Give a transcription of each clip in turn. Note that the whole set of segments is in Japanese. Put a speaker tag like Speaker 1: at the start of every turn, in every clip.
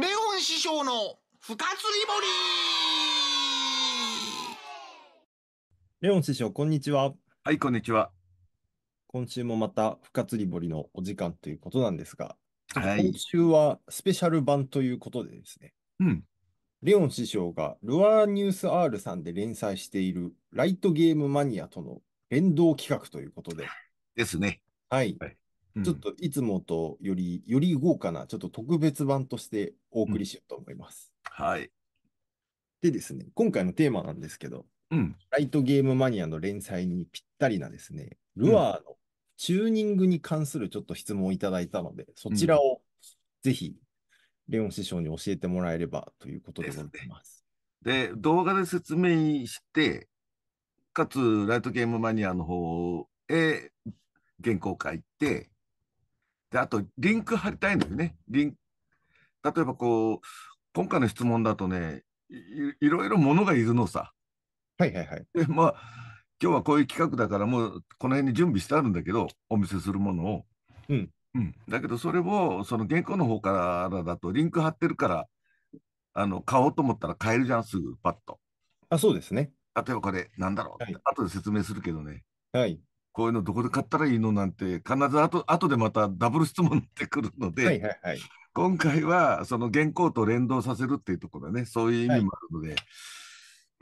Speaker 1: レオン師匠の深釣り堀レオン師匠、こんにちは。はい、こんにちは。今週もまた深釣り堀のお時間ということなんですが、はい、今週はスペシャル版ということでですね、うん、レオン師匠がルアーニュース R さんで連載しているライトゲームマニアとの連動企画ということで。ですね。はい。はい、ちょっといつもとより、より豪華な、ちょっと特別版としてお送りしようと思います。はい。でですね、今回のテーマなんですけど、うん、ライトゲームマニアの連載にぴったりなですね、ルアーのチューニングに関するちょっと質問をいただいたので、そちらをぜひ、レオン師匠に教えてもらえればということでございます。
Speaker 2: で、ね、動画で説明して、かつ、ライトゲームマニアの方へ原稿書いて、であと、リンク貼りたいんだよね。リン例えばこう、今回の質問だとね、いろいろものがいるのさ。はいはいはい。で、まあ、今日はこういう企画だから、もうこの辺に準備してあるんだけど、お見せするものを。うん。うん、だけど、それを、その原稿の方からだと、リンク貼ってるから、あの買おうと思ったら買えるじゃん、すぐ、パッと。あ、そうですね。例えばこれ、なんだろう、はい、後で説明するけどね。はい。こういうのどこで買ったらいいのなんて必ず後後でまたダブル質問ってくるので、はいはいはい、今回はその原稿と連動させるっていうところねそういう意味もあるので、はい、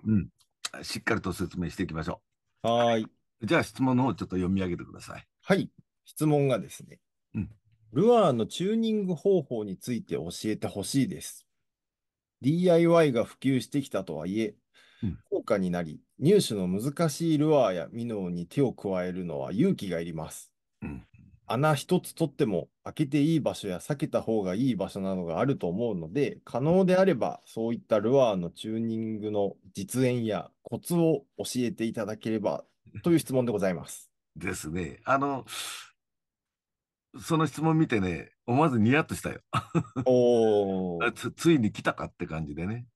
Speaker 2: うん、
Speaker 1: しっかりと説明していきましょう。はいじゃあ質問の方ちょっと読み上げてください。はい、質問がですね、うん、ルアーのチューニング方法について教えてほしいです。DIY が普及してきたとはいえ、効果になり、入手の難しいルアーやミノーに手を加えるのは勇気がいります。うん、穴一つ取っても開けていい場所や避けた方がいい場所などがあると思うので、可能であればそういったルアーのチューニングの実演やコツを教えていただければという質問でございます。ですね。あの、その質問見てね、思わずニヤッとしたよ。お つついに来たかって感じでね。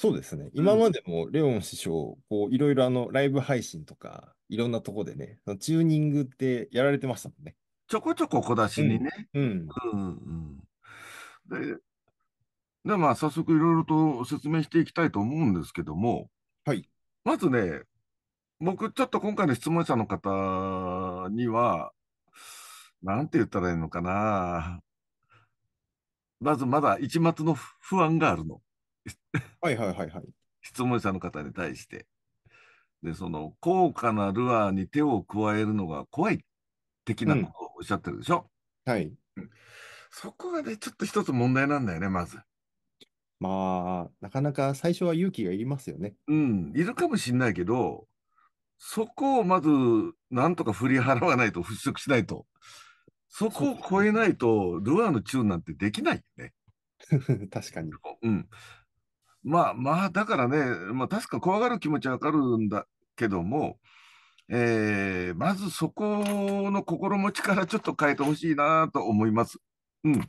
Speaker 1: そうですね。今までもレオン師匠、こう、いろいろあの、ライブ配信とか、いろんなとこでね、チューニングってやられてましたもんね。ちょこちょこ小出しにね。うん。う
Speaker 2: んで、で、まあ、早速いろいろと説明していきたいと思うんですけども、はい。まずね、僕、ちょっと今回の質問者の方には、なんて言ったらいいのかな。まず、まだ一抹の不安があるの。はいはいはいはい。質問者の方に対して。で、その、高価なルアーに手を加えるのが怖い的なことを
Speaker 1: おっしゃってるでしょ。うん、はい、そこがね、ちょっと一つ問題なんだよね、まず。まあ、なかなか最初は勇気がいりますよね。うん、いるかもしれな
Speaker 2: いけど、そこをまず、なんとか振り払わないと、払拭しないと。そこを超えないと、ルアーのチューンなんてできないよね。確かに。うん。まあまあ、だからね、まあ、確か怖がる気持ちはわかるんだけども、えー、まずそこの心持ちからちょっと変えてほしいなと思います。うん。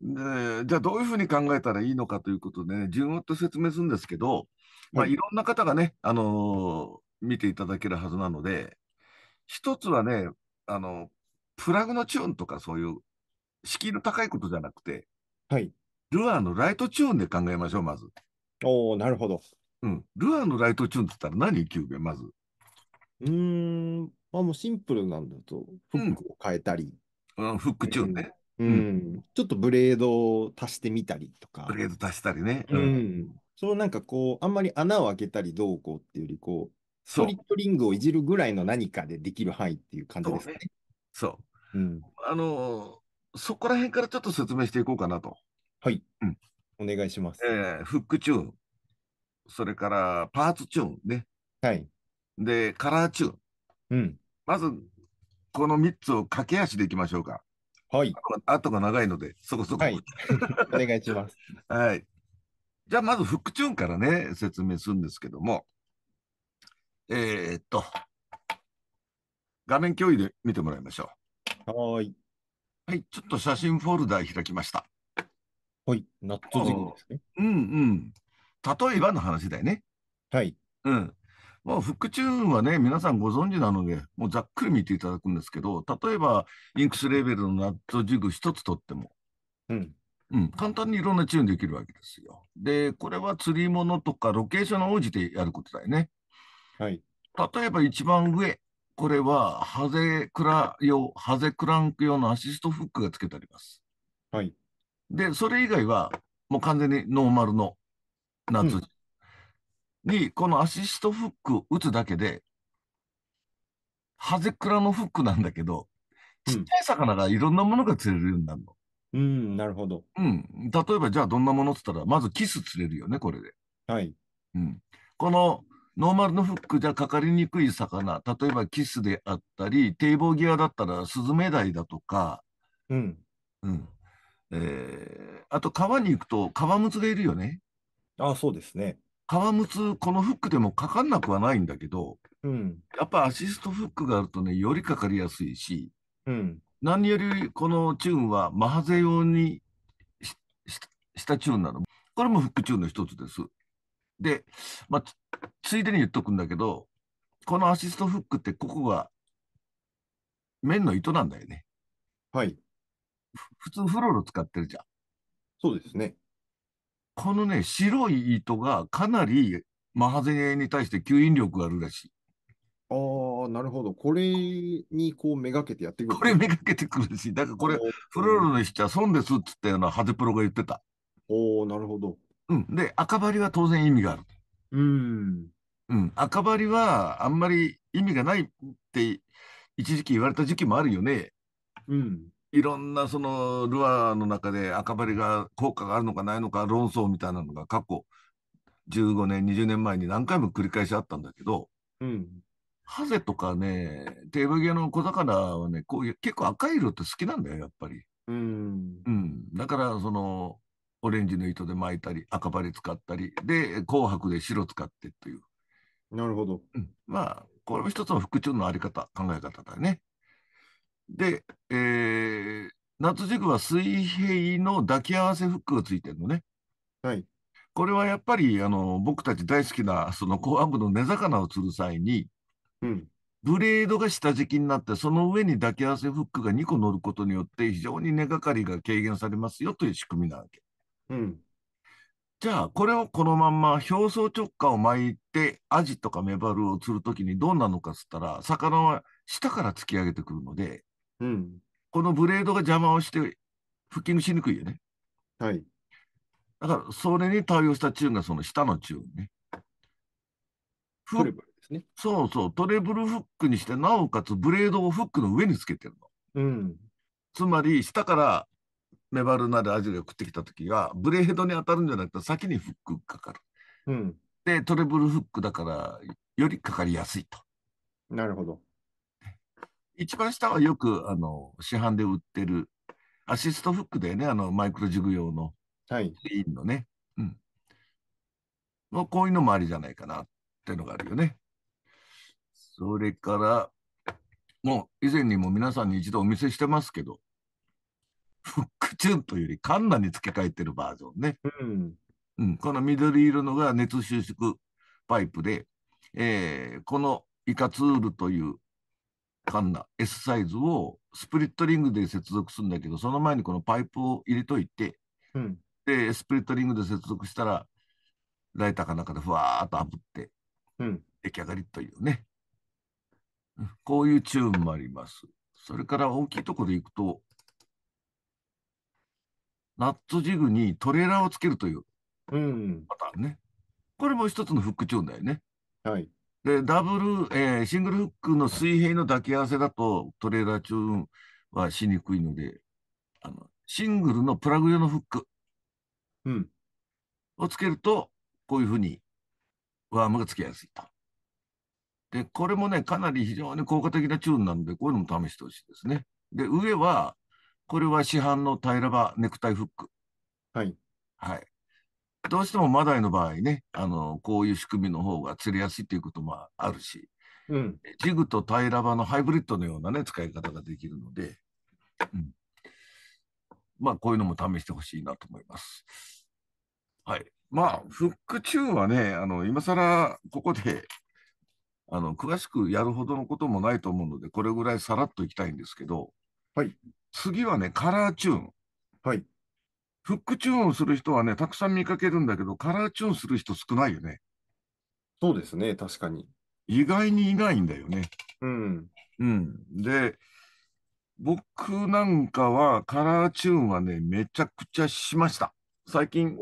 Speaker 2: でじゃあどういうふうに考えたらいいのかということで、ね、順を追って説明するんですけど、
Speaker 1: まあ、いろんな方
Speaker 2: がね、あのー、見ていただけるはずなので、一つはね、あの、プラグのチューンとかそういう、敷居の高いことじゃなくて、はい。ルアーのライトチューンで考えましょう、まず。おおなるほど。うん。ルアーのライトチューンっ
Speaker 1: て言ったら何9秒、まず。うーん、まあもうシンプルなんだと、フックを変えたり。うん、うん、フックチューンね、うん。うん。ちょっとブレードを足してみたりとか。ブレード足したりね。うん。うん、そうなんかこう、あんまり穴を開けたりどうこうっていうより、こう、ストリットリングをいじるぐらいの何かでできる範囲っていう感じですね。そう。そううん、あのー、そこら辺からちょっと説明していこうかなと。はい。うん、お願いしま
Speaker 2: す。えー、フックチューン。それからパーツチューンね。はい。で、カラーチューン。うん。まず、この3つを駆け足でいきましょうか。はい。あとが長いので、そこそこ。はい、お願いします。はい。じゃあ、まず、フックチューンからね、説明するんですけども。えー、っと、画面共有で見てもらいましょう。はい。はい、ちょっと写真フォルダ開きました。はい。ナットジグですね。うんうん。例えばの話だよね。はい。うん。まあ、フックチューンはね、皆さんご存知なので、もうざっくり見ていただくんですけど、例えば、インクスレベルのナットジグ一つとっても、うん。うん、簡単にいろんなチューンできるわけですよ。で、これは釣り物とかロケーションに応じてやることだよね。はい。例えば一番上、これは、ハゼクラ用、ハゼクランク用のアシストフックが付けてあります。はい。で、それ以外は、もう完全にノーマルの夏、うん、に、このアシストフック打つだけで、ハゼクラのフックなんだけど、ちっちゃい魚がいろんなものが釣れるようになるの。うん、なるほど。うん。例えば、じゃあどんなものっつったら、まずキス釣れるよね、これで。はい。うん。この、ノーマルのフックじゃかかりにくい魚、例えばキスであったり、堤防際だったらスズメダイだとか、うん。うん。えー、あと川に行くとむつがいるよね。ああ、そうですね。むつこのフックでもかかんなくはないんだけど、うん、やっぱアシストフックがあるとね、よりかかりやすいし、うん、何よりこのチューンはマハゼ用にしたチューンなの。これもフックチューンの一つです。で、まあ、ついでに言っとくんだけど、このアシストフックってここが面の糸なんだよね。はい。普通フロロ使ってるじゃん。そうですね。このね、白い糸がかなりマハゼに対して吸引力があるらしい。
Speaker 1: ああ、なるほど。これにこうめがけてやってくる。これめがけてくる
Speaker 2: し、だからこれ、フロロの人は損ですっつったようなハゼプロが言ってた。おおなるほど。うん。で、赤針は当然意味がある。うん。うん。赤針はあんまり意味がないって一時期言われた時期もあるよね。うん。いろんなそのルアーの中で赤張りが効果があるのかないのか論争みたいなのが過去15年、20年前に何回も繰り返しあったんだけど、うん、ハゼとかね、テーブル系の小魚はね、こう結構赤い色って好きなんだよ、やっぱり。
Speaker 3: うん、
Speaker 2: うん、だから、その、オレンジの糸で巻いたり、赤張り使ったり、で、紅白で白使ってという。なるほど。うん、まあ、これも一つの復調のあり方、考え方だよね。で、えー、夏軸は水平の抱き合わせフックがついてるのね。はい。これはやっぱり、あの、僕たち大好きな、その公安部の根魚を釣る際に、うん。ブレードが下敷きになって、その上に抱き合わせフックが2個乗ることによって、非常に根がかりが軽減されますよという仕組みなわけ。うん。じゃあ、これをこのまんま表層直下を巻いて、アジとかメバルを釣るときにどうなのかっつったら、魚は下から突き上げてくるので、うん。このブレードが邪魔をして、フッキングしにくいよね。はい。だから、それに対応したチューンがその下のチューンね。トレブルですね。そうそう、トレブルフックにして、なおかつブレードをフックの上につけてるの。うん。つまり、下からメバルなるアジュレを食ってきた時は、ブレードに当たるんじゃなくて、先にフックかかる。うん。で、トレブルフックだから、よりかかりやすいと。なるほど。一番下はよくあの市販で売ってるアシストフックだよね、あのマイクロジグ用の。はい。いいのね。うん。こういうのもありじゃないかなっていうのがあるよね。それから、もう以前にも皆さんに一度お見せしてますけど、フックチューンというよりカンナに付け替えてるバージョンね。うん。うん、この緑色のが熱収縮パイプで、えー、このイカツールというかんな S サイズをスプリットリングで接続するんだけど、その前にこのパイプを入れといて、うん、で、スプリットリングで接続したら、ライターかなんかでふわーっと炙って、うん、出来上がりというね。こういうチューンもあります。それから大きいところでいくと、ナッツジグにトレーラーをつけるというパターンね。うん、これも一つのフックチューンだよね。はい。で、ダブル、えー、シングルフックの水平の抱き合わせだとトレーラーチューンはしにくいので、あの、シングルのプラグ用のフック。うん。をつけると、こういうふうにワームがつけやすいと。で、これもね、かなり非常に効果的なチューンなんで、こういうのも試してほしいですね。で、上は、これは市販の平らばネクタイフック。はい。はい。どうしてもマダイの場合ね、あの、こういう仕組みの方が釣りやすいということもあるし、うん、ジグとタイラバのハイブリッドのようなね、使い方ができるので、うん、まあ、こういうのも試してほしいなと思います。はい。まあ、フックチューンはね、あの、今更ここで、あの、詳しくやるほどのこともないと思うので、これぐらいさらっといきたいんですけど、はい。次はね、カラーチューン。はい。フックチューンをする人はね、たくさん見かけるんだけど、カラーチューンする人少ないよね。そうですね、確かに。意外にいないんだよね。うん。うん。で、僕なんかはカラーチューンはね、めちゃくちゃしました。最近、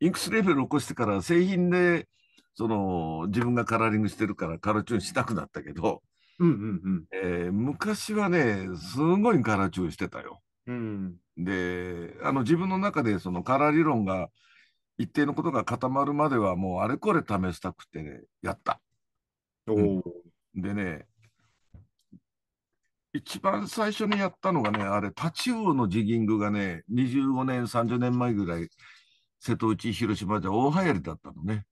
Speaker 2: インクスレベル起こしてから製品で、その、自分がカラーリングしてるからカラーチューンしたくなったけど、
Speaker 3: うんうんうん
Speaker 2: えー、昔はね、すごいカラーチューンしてたよ。うん、であの自分の中でそのカラー理論が一定のことが固まるまではもうあれこれ試したくて、ね、やった。おうん、でね一番最初にやったのがねあれタチウオのジギングがね25年30年前ぐらい瀬戸内広島じゃ大流行りだったのね。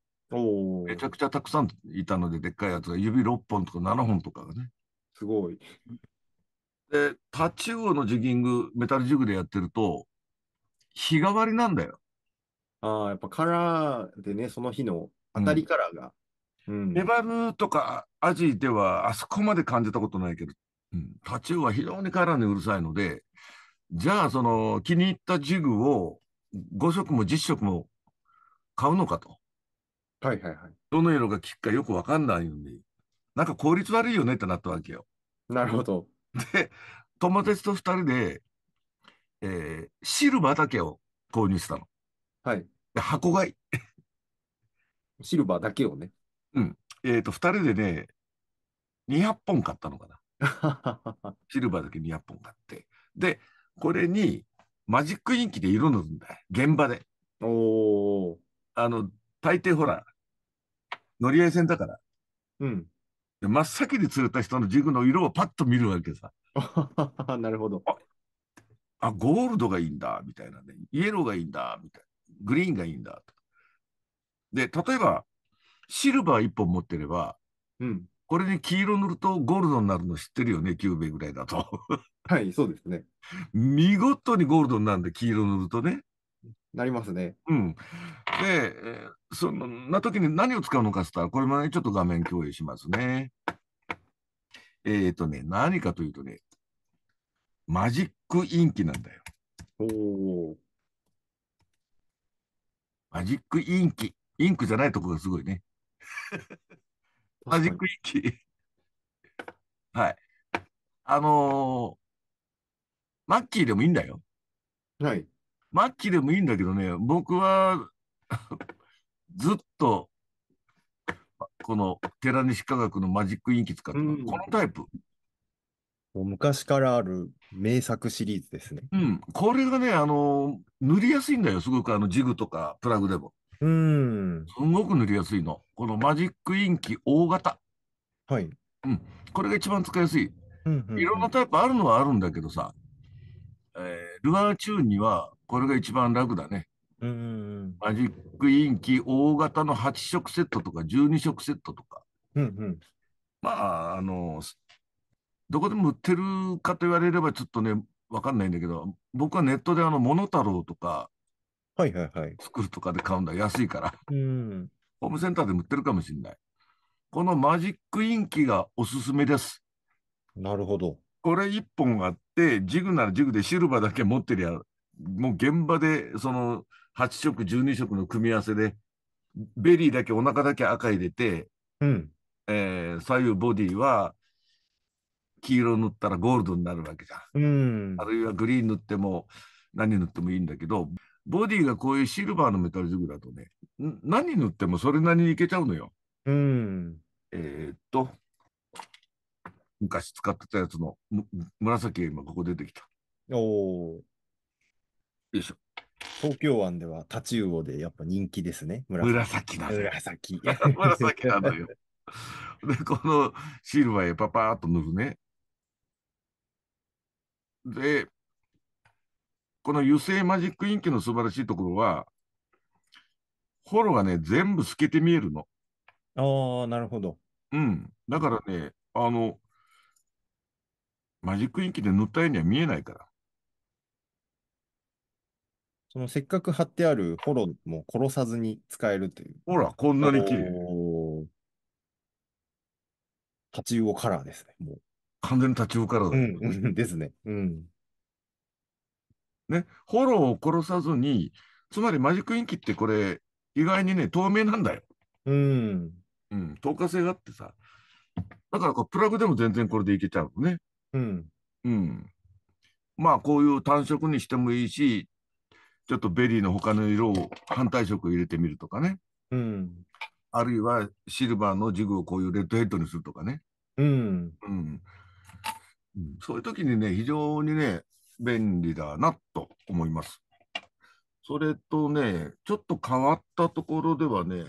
Speaker 2: めちゃくちゃたくさんいたのででっかいやつが指6本とか7本とかがね。すごい。で、タチウオのジギング、メタルジグでやってると、日替わりなんだよ。ああ、やっぱカラーでね、その日の当たりカラーが。うん。メバルとかアジではあそこまで感じたことないけど、うん、タチウオは非常にカラーにうるさいので、じゃあその気に入ったジグを5色も10色も買うのかと。はいはいはい。どの色が効くかよくわかんないのに、なんか効率悪いよねってなったわけよ。なるほど。で、友達と二人で、えー、シルバーだけを購入したの。はい。で箱買い。シルバーだけをね。うん。えっ、ー、と、二人でね、200本買ったのかな。シルバーだけ200本買って。で、これにマジックインキで色塗るんだよ。現場で。おお。あの、大抵ほら、乗り合い線だから。うん。で、真っ先に釣れた人のジグの色をパッと見るわけさ。なるほど。あ、ゴールドがいいんだ、みたいなね。イエローがいいんだ、みたいな。グリーンがいいんだ。で、例えば、シルバー1本持ってれば、うん、これに黄色塗るとゴールドになるの知ってるよね、キューベぐらいだと。はい、そうですね。見事にゴールドになるんで、黄色塗るとね。なりますね。うん。で、そんな時に何を使うのかって言ったら、これもね、ちょっと画面共有しますね。えっ、ー、とね、何かというとね、マジックインキなんだよ。おマジックインキ。インクじゃないとこがすごいね。マジックインキ。はい。あのー、マッキーでもいいんだよ。はい。マッキーでもいいんだけどね、僕は ずっと、この
Speaker 1: 寺西科学のマジックインキ使ってる、このタイプ。もう昔からある名作シリーズですね。うん。これがね、あの、塗りやすいんだよ。すごくあの、
Speaker 2: ジグとかプラグでも。うん。すごく塗りやすいの。このマジックインキ大型。はい。うん。これが一番使いやすい。うんうんいろんなタイプあるのはあるんだけどさ、えー、ルアーチューンにはこれが一番楽だね。マジックインキ大型の8色セットとか12色セットとか、うんうん、まああのどこでも売ってるかと言われればちょっとね分かんないんだけど僕はネットであの「モノタロウ」とかはいはいはい。作るとかで買うんだ、安いから。うん。ホームセンターで売ってるかもしれない。このマジックインキがおすすめです。なるほど。これ1本あって、ジグならジグでシルバーだけ持ってりゃ、もう現場で、その、8色、12色の組み合わせで、ベリーだけお腹だけ赤入れて、うん、えー、左右ボディは黄色塗ったらゴールドになるわけじゃん。うん、あるいはグリーン塗っても何塗ってもいいんだけど、ボディがこういうシルバーのメタルジグだとね、何塗ってもそれなりにいけちゃうのよ。うん、えー、っと、昔使ってたやつの紫が今
Speaker 1: ここ出てきた。およいしょ。東京湾ではタチウオでやっぱ人気ですね。紫なの。紫。紫なのよ。で、このシルバーへパパーっと塗るね。
Speaker 2: で、この油性マジックインキの素晴らしいところは、ホロがね、全部透けて見えるの。
Speaker 1: ああ、なるほど。
Speaker 2: うん。だからね、あの、マジックインキで塗ったようには見えないから。
Speaker 1: そのせっかく貼ってあるホロも殺さずに使えるという。ほら、こんなに綺麗。タチウオカラーですね、もう。完全にタチウオカラーだ、ね、うん、ですね。
Speaker 2: うん。ね、ホロを殺さずに、つまりマジックインキってこれ、意外にね、透明なんだよ。うん。うん、透過性があってさ。だからこう、プラグでも全然これでいけちゃうのね。うん。うん。まあ、こういう単色にしてもいいし、ちょっとベリーの他の色を反対色を入れてみるとかね。うん。あるいはシルバーのジグをこういうレッドヘッドにするとかね。うん。うん。そういう時にね、非常にね、便利だなと思います。それとね、ちょっと変わったところではね、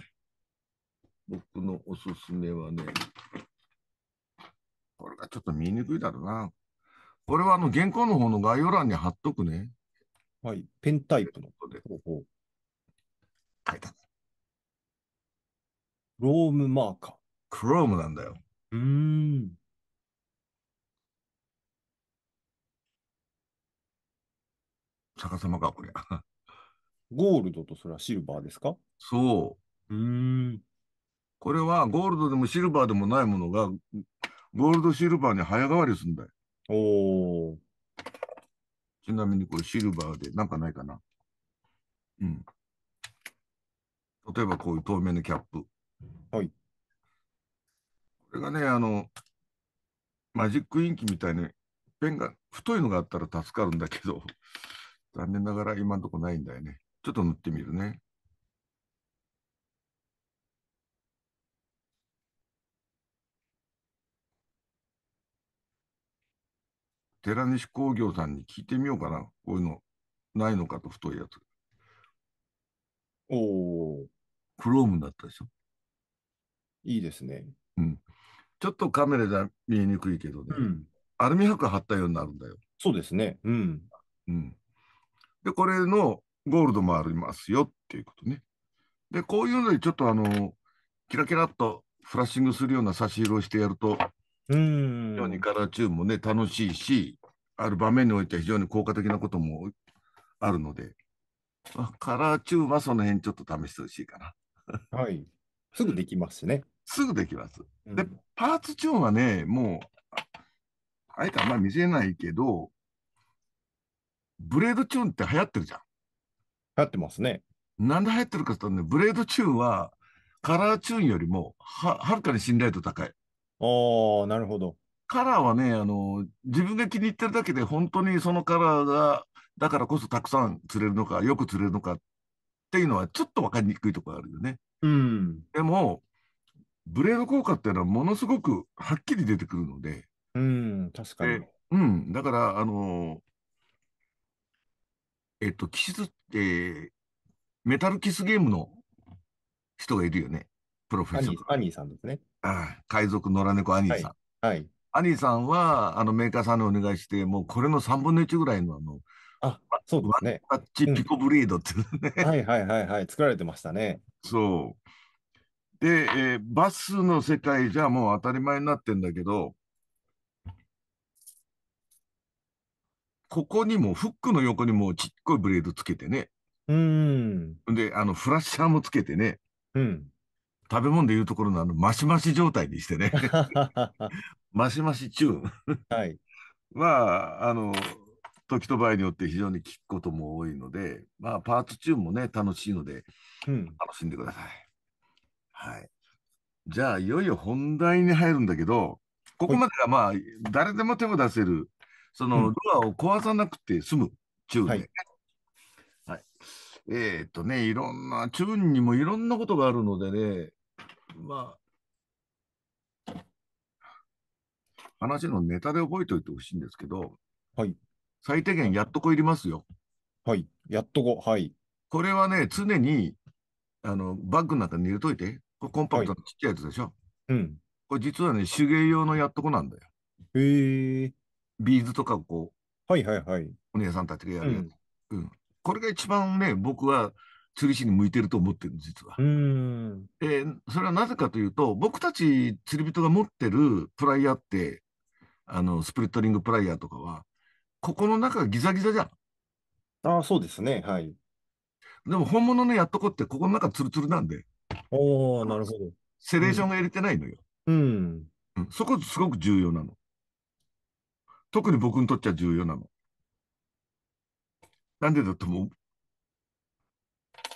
Speaker 2: 僕のおすすめはね、これがちょっと見えにくいだろうな。これはあの原稿の方の概要欄に貼っとくね。はい。ペンタイプの書いた。ロームマーカー。クロームなんだよ。うん。
Speaker 1: 逆さまか、これ。ゴールドとそれはシルバーですかそう。うん。これはゴールドでもシ
Speaker 2: ルバーでもないものが、ゴールドシルバーに早変わりするんだよ。おー。ちなみにこれシルバーでなんかないかな。うん。例えばこういう透明のキャップ。はい。これがね、あの、マジックインキみたいにペンが太いのがあったら助かるんだけど、残念ながら今んとこないんだよね。ちょっと塗ってみるね。寺西工業さんに聞いてみようかな。こういうの、ないのかと太いやつ。おお。クロームだったでしょ。いいですね。うん。ちょっとカメラで見えにくいけどね。うん、アルミ箔貼ったようになるんだよ。そうですね。うん。うん。で、これのゴールドもありますよっていうことね。で、こういうのにちょっとあの、キラキラっとフラッシングするような差し色をしてやると、
Speaker 3: うん。
Speaker 2: 非常にガラチューンもね、楽しいし、ある場面においては非常に効果的なこともあるので、まあ、カラーチューはその辺ちょっと試してほしいかな。はい。すぐできますね。すぐできます。うん、で、パーツチューンはね、もう、あえてあんまり見せないけど、ブレードチューンって流行ってるじゃん。流行ってますね。なんで流行ってるかって言うとね、ブレードチューンはカラーチューンよりもははるかに信頼度高い。ああ、なるほど。カラーはね、あの、自分が気に入ってるだけで、本当にそのカラーが、だからこそたくさん釣れるのか、よく釣れるのかっていうのは、ちょっと分かりにくいところあるよね。うん。でも、ブレード効果っていうのは、ものすごくはっきり出てくるので。
Speaker 3: うん、確かに。
Speaker 2: うん、だから、あの、えっと、キス、えー、メタルキスゲームの人がいるよね。プロフェッショナル。アニーさんですね。ああ、海賊野良猫アニーさん。はい。はいアニーさんは、あの、メーカーさんにお願いして、もうこれの3分の1ぐらいの、あの、あ、そうですね。バッチピコブリードっていうね、うん、はいはいはいはい。作られてましたね。そう。で、えー、バスの世界じゃもう当たり前になってんだけど、ここにも、フックの横にもちっこいブレードつけてね。うん。で、あの、フラッシャーもつけてね。うん。食べ物でいうところのあの、マシマシ状態にしてね。マシマシチューンはい、まあ、あの、時と場合によって非常に聞くことも多いので、まあ、パーツチューンもね、楽しいので、楽しんでください。はい。じゃあ、いよいよ本題に入るんだけど、ここまでがまあ、誰でも手を出せる、その、ルアーを壊さなくて済むチューンで、はい、はい。えー、っとね、いろんな、チューンにもいろんなことがあるのでね、まあ、話のネタで覚えておいてほしいんですけど、はい。最低限やっとこいりますよ。はい。やっとこ、はい。これはね、常に、あの、バッグの中に入れといて。これコンパクトのちっちゃいやつでしょ。うん。これ実はね、手芸用のやっとこなんだよ。へえ。ビーズとかこう。はいはいはい。お姉さんたちがやるやつ。うん、うん。これが一番ね、僕は釣り師に向いてると思ってる、実は。うん。で、それはなぜかというと、僕たち釣り人が持ってるプライヤーって、あの、スプリットリングプライヤーとかは、ここの中がギザギザじゃん。ああ、そうですね。はい。でも本物のやっとこって、ここの中ツルツルなんで。おおなるほど。セレーションが入れてないのよ。うん。うん、そこすごく重要なの。特に僕にとっちゃ重要
Speaker 1: なの。なんでだと思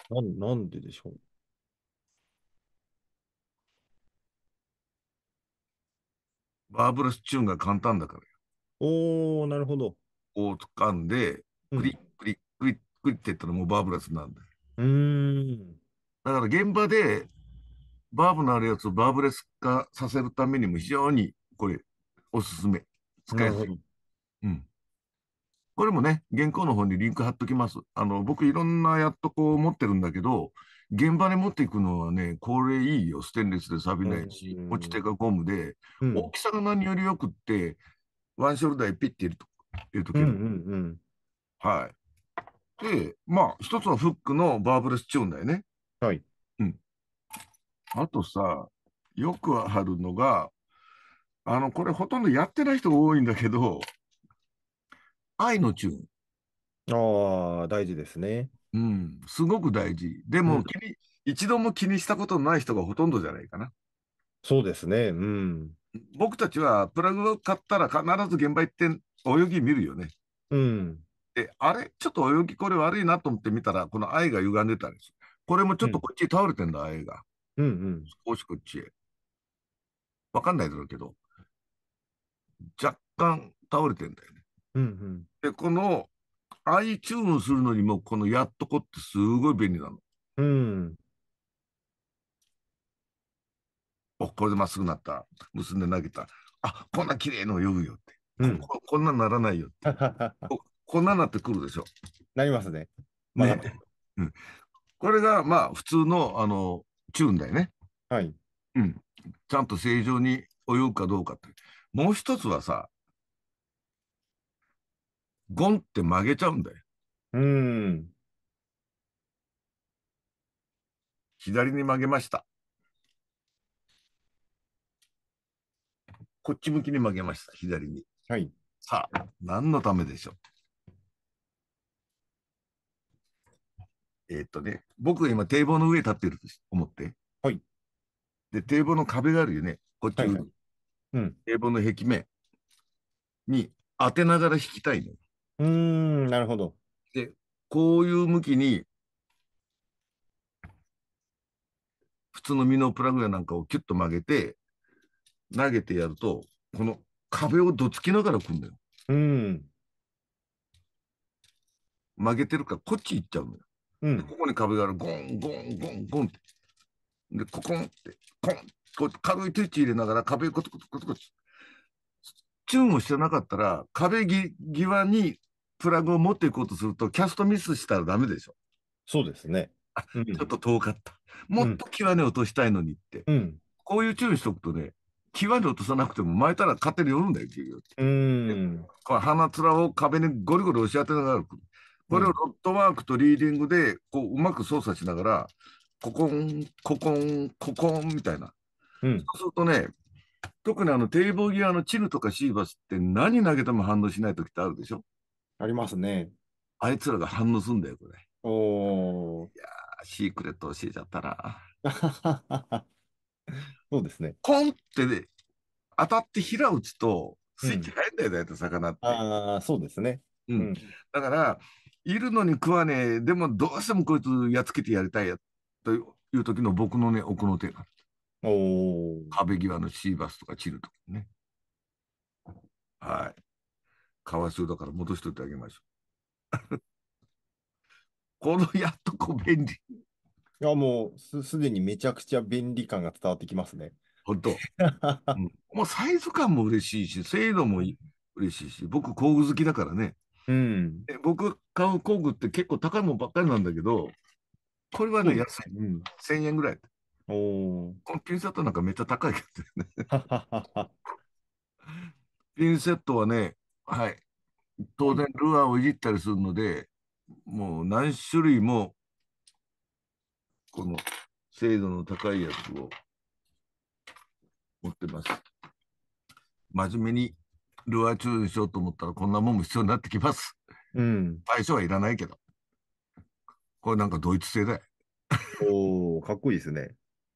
Speaker 1: うなん、なんででしょう
Speaker 2: バーブルスチューンが簡単だから
Speaker 1: おおなるほど。
Speaker 2: を掴んで、クリックリックリックリってやったらもうバーブラスなんだよ。うん。だから現場で、バーブのあるやつをバーブレス化させるためにも非常にこれ、おすすめ。使いやすい。うん。これもね、原稿の方にリンク貼っときます。あの、僕いろんなやっとこう持ってるんだけど、現場に持っていくのはね、これいいよ、ステンレスで錆びないし、持ち手がゴムで、うん、大きさが何よりよくって、ワンショルダーピッて入れととける、うんうんうん。はい。で、まあ、一つのフックのバーブレスチューンだよね。はい。うん。あとさ、よくあるのが、あの、これほとんどやってない人多いんだけど、愛のチューン。ああ、大事ですね。うん、すごく大事。でも、うん、一度も気にしたことのない人がほとんどじゃないかな。そうですね。うん。僕たちはプラグを買ったら必ず現場行って泳ぎ見るよね。うん。で、あれちょっと泳ぎこれ悪いなと思って見たら、この愛が歪んでたんですこれもちょっとこっちに倒れてんだ、うん、愛が。うんうん。少しこっちへ。わかんないだろうけど、若干倒れてんだよね。うんうん。で、このああいうチューンするのにも、このやっとこってすごい便利なの。うん。お、これでまっすぐなった。結んで投げた。あ、こんな綺麗の泳ぐよって。うん、ここんなならないよって こんななってくるでしょ。なりますね。まあ、ね。うん。これが、まあ、普通の、あの、チューンだよね。はい。うん。ちゃんと正常に泳ぐかどうかって。もう一つはさ、ゴンって曲げちゃうんだよ。うん。左に曲げました。こっち向きに曲げました、左に。はい。さあ、何のためでしょうえー、っとね、僕が今堤防の上立ってると思って。はい。で、堤防の壁があるよね。こっち、はいはい、うん、堤防の壁面に当てながら引きたいの。うーん、なるほど。で、こういう向きに、普通の身のプラグやなんかをキュッと曲げて、投げてやると、この壁をどつきながら来るんだよ。うん。曲げてるからこっち行っちゃうのよ。うん。ここに壁がある。ゴン、ゴン、ゴン、ゴンって。で、ココンって、コンこう軽い手打ち入れながら壁コツコツコツコツ。チュンをしてなかったら、壁ぎ際にプラグを持っていこうとすると、キャストミスしたらダメでしょ。そうですね。うん、ちょっと遠かった。もっと際根落としたいのにって。うん、こういう注意しとくとね、際に落とさなくても巻いたら勝手に寄るんだよ、企業って。うん。これ鼻面を壁にゴリゴリ押し当てながらこれをロットワークとリーディングで、こう、うまく操作しながら、ココン、ココン、ココンみたいな。うん、そうするとね、特にあの堤防際のチルとかシーバスって何投げても反応しない時ってあるでしょありますね。あいつらが反応すんだよ、これ。おー。いやー、シークレット教えちゃったな。そうですね。コンってね、当たって平打ちとスイッチ入んだよ、だいたい魚って。ああ、そうですね。うん。だから、いるのに食わねえ、でもどうしてもこいつやっつけてやりたいや、という時の僕のね、奥の手が、おお。壁際のシーバスとかチルとかね。はい。かわいそうだから戻
Speaker 1: しといてあげましょう。このやっとこ便利。いや、もうす、すでにめちゃくちゃ便利感が伝わってきますね。本当、うん、もうサイズ感も嬉しいし、精度も嬉しいし、僕工具好きだから
Speaker 2: ね。うん、僕買う工具って結構高いもんばっかりなんだけど、これはね、安い。うん、1000円ぐらい。おこのピンセットなんかめっちゃ高いけどね。ピンセットはね、はい。当然、ルアーをいじったりするので、もう何種類も、この精度の高いやつを持ってます。真面目にルアーチューンしようと思ったら、こんなもんも必要になってきます。うん。相性はいらないけど。これなんかドイツ製だよ。
Speaker 1: おおかっこいいですね。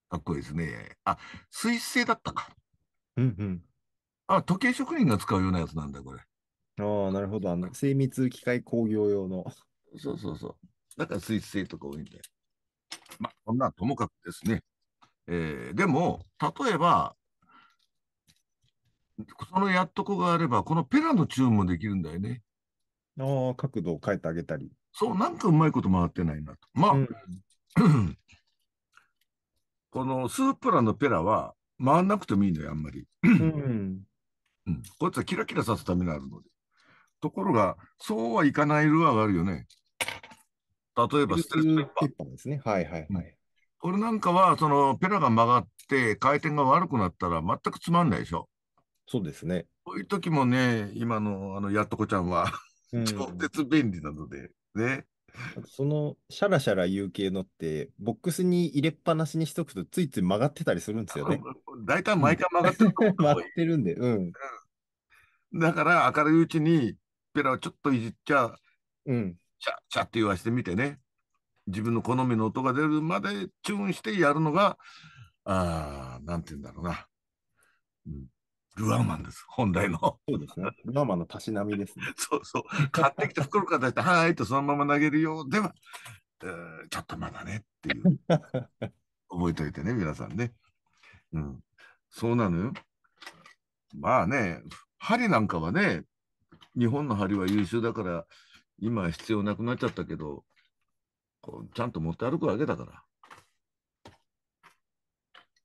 Speaker 1: かっこいいですね。
Speaker 2: あ、スイス製だったか。
Speaker 1: うんうん。あ、時計職人が使うようなやつなんだ、これ。ああ、なるほど。あの、精密機械工業用の。そうそうそう。だから水性とか多いんだよ。
Speaker 2: まあ、そんなともかくですね。えー、でも、例えば、そのやっとこがあれば、このペラのチューンもできるんだよね。
Speaker 1: ああ、角度を変えてあげたり。そう、なんかうまいこと回ってないなと。まあ、うん、
Speaker 2: このスープラのペラは回んなくてもいいのよ、あんまり。うん、うん。こいつはキラキラさすためにあるので。ところが、そうはいかないルアーがあるよね。例えば、ステルス
Speaker 1: ペッパー。ですね。はいはいはい。
Speaker 2: これなんかは、その、ペラが曲がって、回転が悪くなったら全くつまんないでしょ。そうですね。こういう時もね、今の、あの、やっとこちゃんは超絶便利なので、
Speaker 1: ね。そのシャラシャラ有形のって、ボックスに入れっぱなしにしとくと、ついつい曲がってたりするんですよね。大体毎回曲がってる。曲がってるんで、うん。だから明るいうちに、ぺラをちょ
Speaker 2: っといじっちゃ、ううん、ちゃちゃって言わしてみてね、自分の好みの音が出るまでチューンしてやるのが、あなんて言うんだろうな、うん、ルアーマンです、本来の。そうですね。ルアーマンのたしなみですね。そうそう。買ってきた袋から出して、はいとそのまま投げるようでは、えー、ちょっとまだねっていう。覚えておいてね、皆さんね。うん。そうなのよ。まあね、針なんかはね、日本の針は優秀だから、今必要なくなっちゃったけど、こうちゃんと持って歩くわけだから。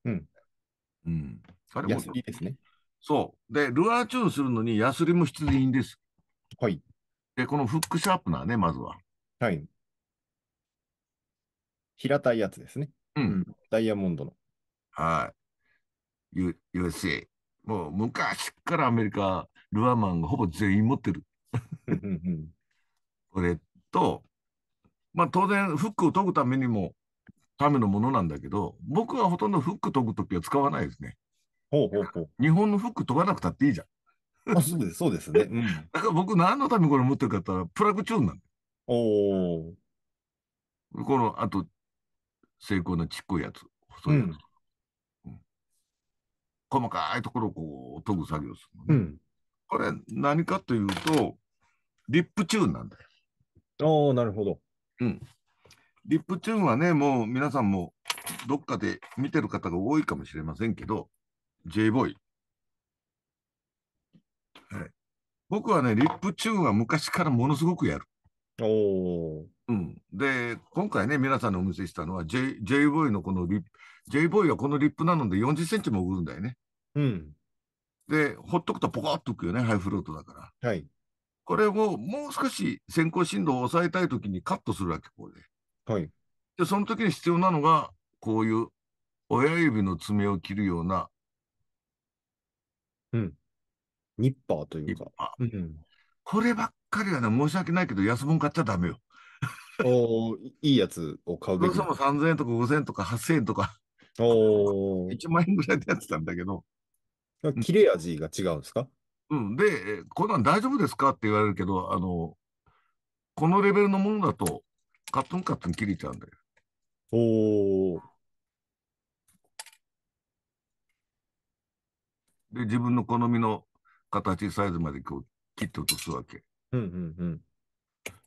Speaker 2: うん。うん。あれも。ですね。そう。で、ルアーチューンするのにヤスリも必需品です。はい。
Speaker 1: で、このフックシャープなね、まずは。はい。平たいやつですね。うん。ダイヤモンドの。はい。U、USA。
Speaker 2: もう昔からアメリカルアーマンがほぼ全員持ってる。これと、まあ、当然フックを研ぐためにもためのものなんだけど僕はほとんどフック研ぐ時は使わないですね。ほうほうほう日本のフック研がなくたっていいじゃん。あそうですそうですね、うん、だから僕何のためにこれ持ってるかって言ったらプラグチューンなんおお。このあと成功のちっこいやつ
Speaker 3: 細いやつ、うんうん、
Speaker 2: 細かいところをこう研ぐ作業するのね、ねこれ何かというと、リップチューンなんだよ。ああ、なるほど。うん。リップチューンはね、もう皆さんもどっかで見てる方が多いかもしれませんけど、j ボーイ。はい。僕はね、リップチューンは昔からものすごくやる。おうん、で、今回ね、皆さんにお見せしたのは J、j ボーイのこのリップ、j ボーイはこのリップなので40センチも売るんだよね。うん。で、ほっとくとポコッと浮くよね、ハイフロートだから。はい。これをもう少し先行振動を抑えたいときにカットするわけ、これで。はい。で、その時に必要なのが、こういう親指の爪を切るような。うん。ニッパーというか。うん、こればっかりはね、申し訳ないけど、安物買っちゃダメよ。おいいやつを買うべき。そもそも3000円とか5000円とか8000円とか。お1万円ぐらいでやってたんだけど。切れ味が違うんですか、うん、で、こんなん大丈夫ですかって言われるけど、あの、このレベルのものだと、カットンカットン切れちゃうんだよ。おお。で、自分の好みの形、サイズまでこう切って落とすわけ。
Speaker 3: うんうん
Speaker 1: うん。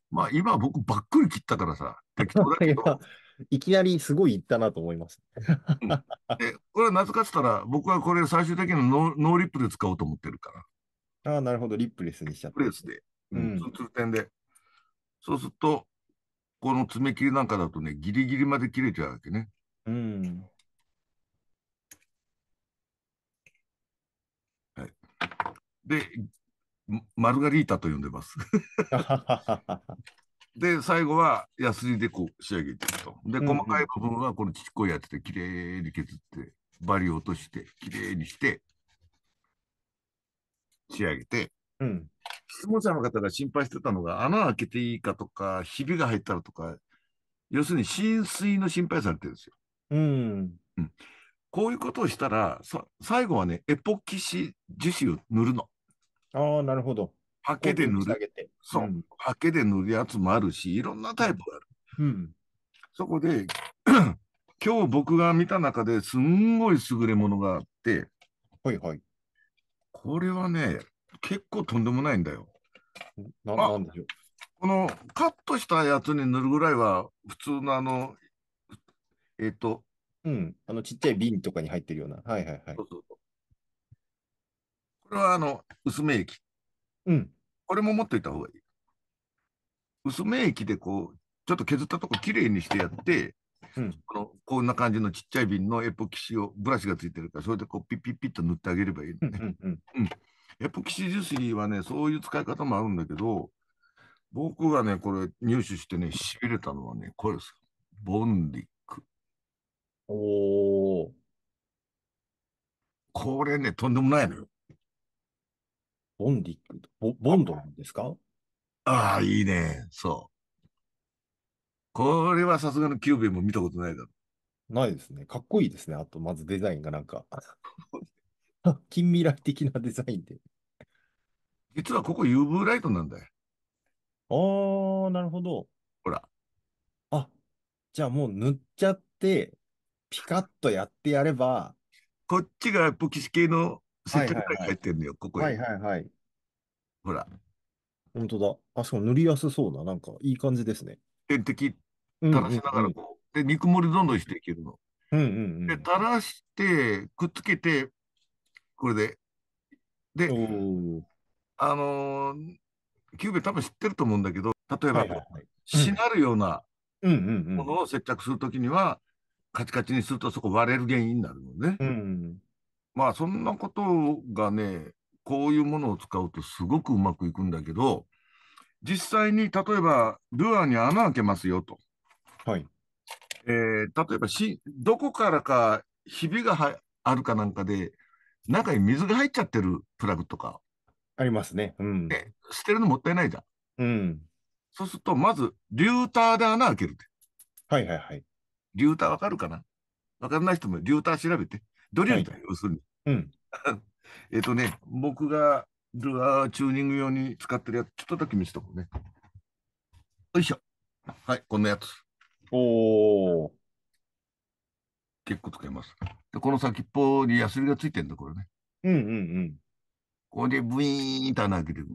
Speaker 1: まあ今僕ばっくり切ったからさ、適当だけど。いきなりすごい行ったなと思います。えこれはなぜかってたら、僕はこれ最終的に
Speaker 2: ノノーリップで使おうと思ってるから。ああ、なるほど、リップレスにしちゃった。リップレスで、うん、点で。そうすると、この爪切りなんかだとね、ギリギリまで切れちゃうわけね。うん。はい。で、マルガリータと呼んでます。で、最後は、ヤスリでこう仕上げていくと。で、細かい部分は、このちっこいやつで綺麗に削って、バリ落として、綺麗にして、仕上げて、うん。質問者の方が心配してたのが、穴開けていいかとか、ひびが入ったらとか、要するに浸水の心配されてるんですよ。うん。うん、こういうことをしたら、最後はね、エポキシ樹脂を塗るの。ああ、なるほど。ハケで塗る。そう、ハケで塗るやつもあるし、いろんなタイプがある。うん。そこで、今日僕が見た中ですんごい優れものがあって、はいはい。これはね、結構とんでもないんだよ。ななん
Speaker 1: でしょう。このカットしたやつに塗るぐらいは、普通のあの、えっ、と、うん、あのちっちゃい瓶とかに入ってるような。はいはいはい。そうそうそうこれはあの、薄め液。うん。これも持っといた方がいい。
Speaker 2: 薄め液でこう、ちょっと削ったとこきれいにしてやって、うん、このこんな感じのちっちゃい瓶のエポキシをブラシがついてるから、それでこうピッピッピッと塗ってあげればいいのね。うんエポキシ樹脂はね、そういう使い方もあるんだけど、僕がね、これ入手してね、しびれたのはね、これです。ボンディック。
Speaker 1: おお。これね、とんでもないのよ。ボンディック、ボボンドなんですかああ、いいね。そう。これはさすがのキューベも見たことないだろ。ないですね。かっこいいですね。あと、まずデザインがなんか 近未来的なデザインで。実はここ UV ライトなんだよ。ああ、なるほど。ほら。あ、じゃあもう塗っちゃって、ピカッとやってやれば。こっちがエポキシ系の
Speaker 2: せっか入ってんのよ、ここへ。はいは
Speaker 1: いはい。ほら。本当だ。あ、しかも塗りやすそうな、なんかいい感じですね。点滴垂らしながら
Speaker 2: こう。で、肉盛りどんどんしていけるの。うんうんうん。で、垂らして、くっつけて、これで。で、あのー、キューベ多分知ってると思うんだけど、例えば、はいはいはい、しなるようなものを接着するときには、カチカチにするとそこ割れる原因になるのね。うん、うんまあそんなことがね、こういうものを使うとすごくうまくいくんだけど、実際に例えばルアーに穴開けますよと。はい。えー、例えばし、どこからかひびがあるかなんかで、中に水が入っちゃってるプラグとか。ありますね。うん。で、捨てるのもったいないじゃん。うん。そうすると、まず、リューターで穴開けるはいはいはい。リューターわかるかなわからない人もリューター調べて。ドリルに対する。はい、うん。えっとね、僕がルアーチューニング用に使ってるやつ、ちょっとだけ見せとこうね。よいしょ。はい、こんなやつ。おお。結構使います。で、この先っぽにヤスリがついてんだ、これね。うんうんうん。ここでブイーンと穴開ける。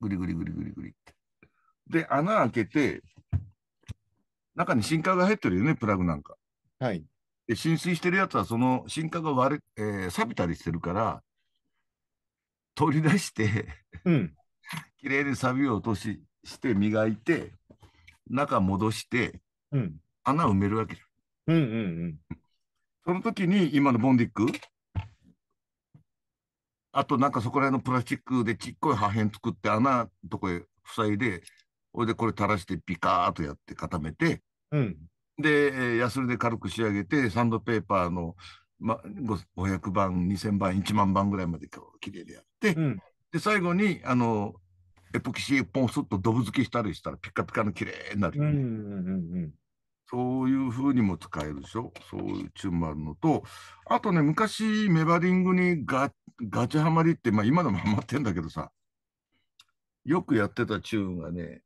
Speaker 2: ぐりぐりぐりぐりぐりって。で、穴開けて、中に新刊が入ってるよね、プラグなんか。はい。で浸水してるやつはその進化が悪、えー、錆びたりしてるから取り出してうん、綺麗に錆びを落としして磨いて中戻して、うん、穴埋めるわけうんうんうん、その時に今のボンディックあとなんかそこら辺のプラスチックでちっこい破片作って穴とこへ塞いで、それでこれ垂らしてピカーとやって固めて、うん、で、ヤスルで軽く仕上げて、サンドペーパーの、ま、500番、2000番、1万番ぐらいまできれいでやって、うん、で、最後に、あの、エポキシ一本すっとドブ漬けしたりしたら、ピカピカのきれいになるよね、うんうん、そういうふうにも使えるでしょ。そういうチューンもあるのと、あとね、昔、メバリングにガガチハマりって、まあ今でもハマってんだけどさ、よくやってたチューンがね、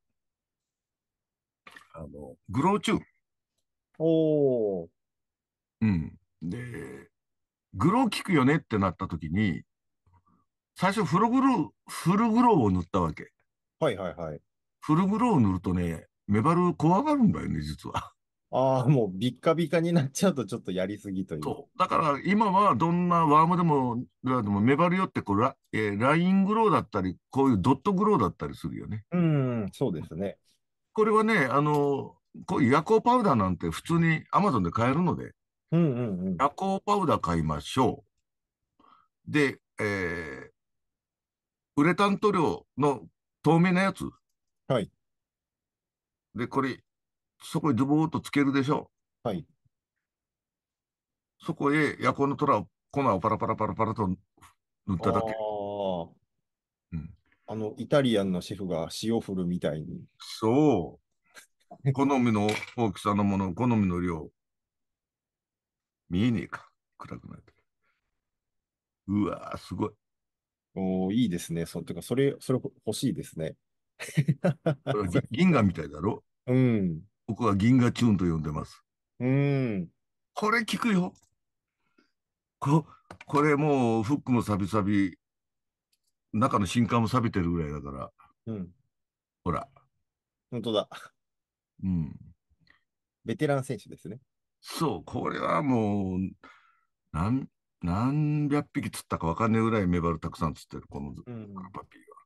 Speaker 2: あの、グローチューン。おお。うん。で、グロー効くよねってなった時に、最初フルグロー、フルグローを塗ったわけ。はいはいは
Speaker 1: い。フルグローを塗るとね、メバル怖がるんだよね、実は。ああ、もうビッカビカになっちゃうとちょっとやりすぎという。そう。だから今はどんなワームでも、
Speaker 2: でもメバルよってこうラ、えー、ライングローだったり、こういうドットグローだったりするよね。うん、そうですね。これはね、あの、こういう夜行パウダーなんて普通にアマゾンで買えるので、うんうんうん、夜行パウダー買いましょう。で、えー、ウレタン塗料の透明なやつ。はい。で、これ、そこにズボーっとつけるでしょう。
Speaker 1: はい。そこへ夜行のトラ粉をパラパラパラパラと塗っただけ。あ,、うん、あの、イタリアンのシェフが塩振るみたいに。そう。好みの大きさのもの、好みの量。見えねえか。暗くなって。うわー、すごい。おいいですね。そ、てか、それ、それ欲しいですね。銀河みたいだろうん。僕は銀河チューンと呼んでます。うん。これ聞くよ。
Speaker 2: こ、これもう、フックもサビサビ、中の新刊も錆びてるぐらいだから。うん。ほら。本当だ。うん。
Speaker 1: ベテラン選手ですね。
Speaker 2: そう、これはもう、何、何百匹釣ったか分かんないぐらいメバルたくさん釣ってる、このカルパピーは。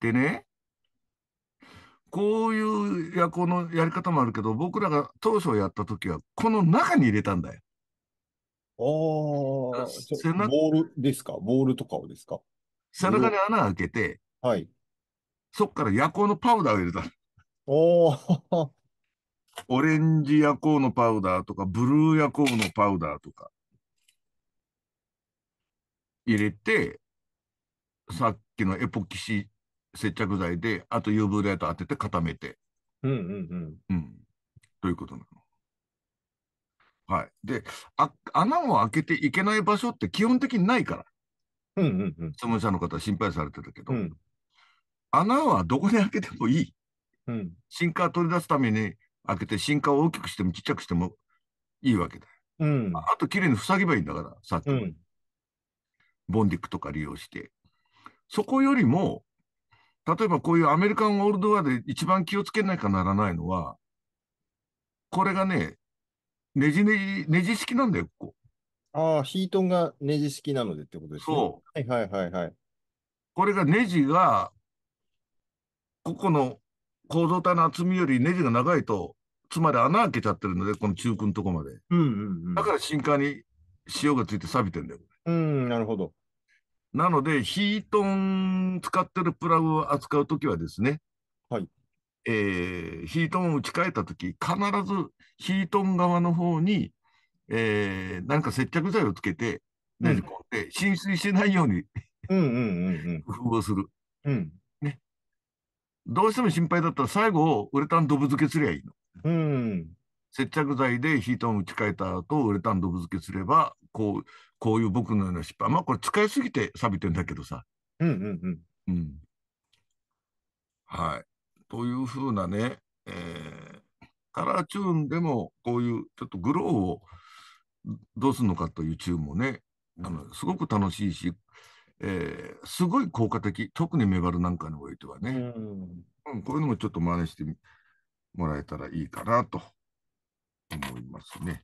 Speaker 2: でね、こういう夜行のやり方もあるけど、僕らが当初やった時は、この中に入れたんだよ。
Speaker 1: ああ、背中。ボールですかボールとかをですか背中に穴開けて、はい。
Speaker 2: そっから夜行のパウダーを入れた。
Speaker 1: おお。
Speaker 2: オレンジ夜行のパウダーとか、ブルー夜行のパウダーとか、入れて、さっきのエポキシ接着剤で、あと UV ライト当てて固めて。
Speaker 3: うんうんうん。うん。
Speaker 2: ということなの。はい。で、あ、穴を開けていけない場所って基本的にないから。うんうんうん。質問者の方心配されてたけど、うん、穴はどこで開けてもいい。うん、進化を取り出すために開けて進化を大きくしてもちっちゃくしてもいいわけだ。うん、あと綺麗に塞げばいいんだから、さっき、うん、ボンディックとか利用して。そこよりも、例えばこういうアメリカンオールドーで一番気をつけなきゃならないのは、これ
Speaker 1: がね、ねじねじ、ねじ式なんだよ、ここ。ああ、ヒートンがねじ式なのでってことですね。そう。はいはいはいはい。これがネジが、
Speaker 2: ここの構造体の厚みよりネジが長いと、つまり穴開けちゃってるので、この中空のとこまで。うんうんうん、だから深海に塩がついて錆びてんだよ。うん、なるほど。なので、ヒートン使ってるプラグを扱うときはですね、はい。えー、ヒートンを打ち替えたとき、必ずヒートン側の方に、えー、なんか接着剤をつけて、ねじ込んで、浸水しないように、うん、うんうんうんうん。工夫をする。うん。どうしても心配だったら最後ウレタンドブ漬けすりゃいいの。うん、接着剤でヒートン打ち替えた後ウレタンドブ漬けすればこうこういう僕のような失敗まあこれ使いすぎて錆びてんだけどさ。うんはいというふうなね、えー、カラーチューンでもこういうちょっとグローをどうするのかというチューンもねあのすごく楽しいしえー、すごい効果的。特にメバルなんかにおいてはね。うん、うん、こういうのもちょっと真似してもらえたらいいかなと思いますね。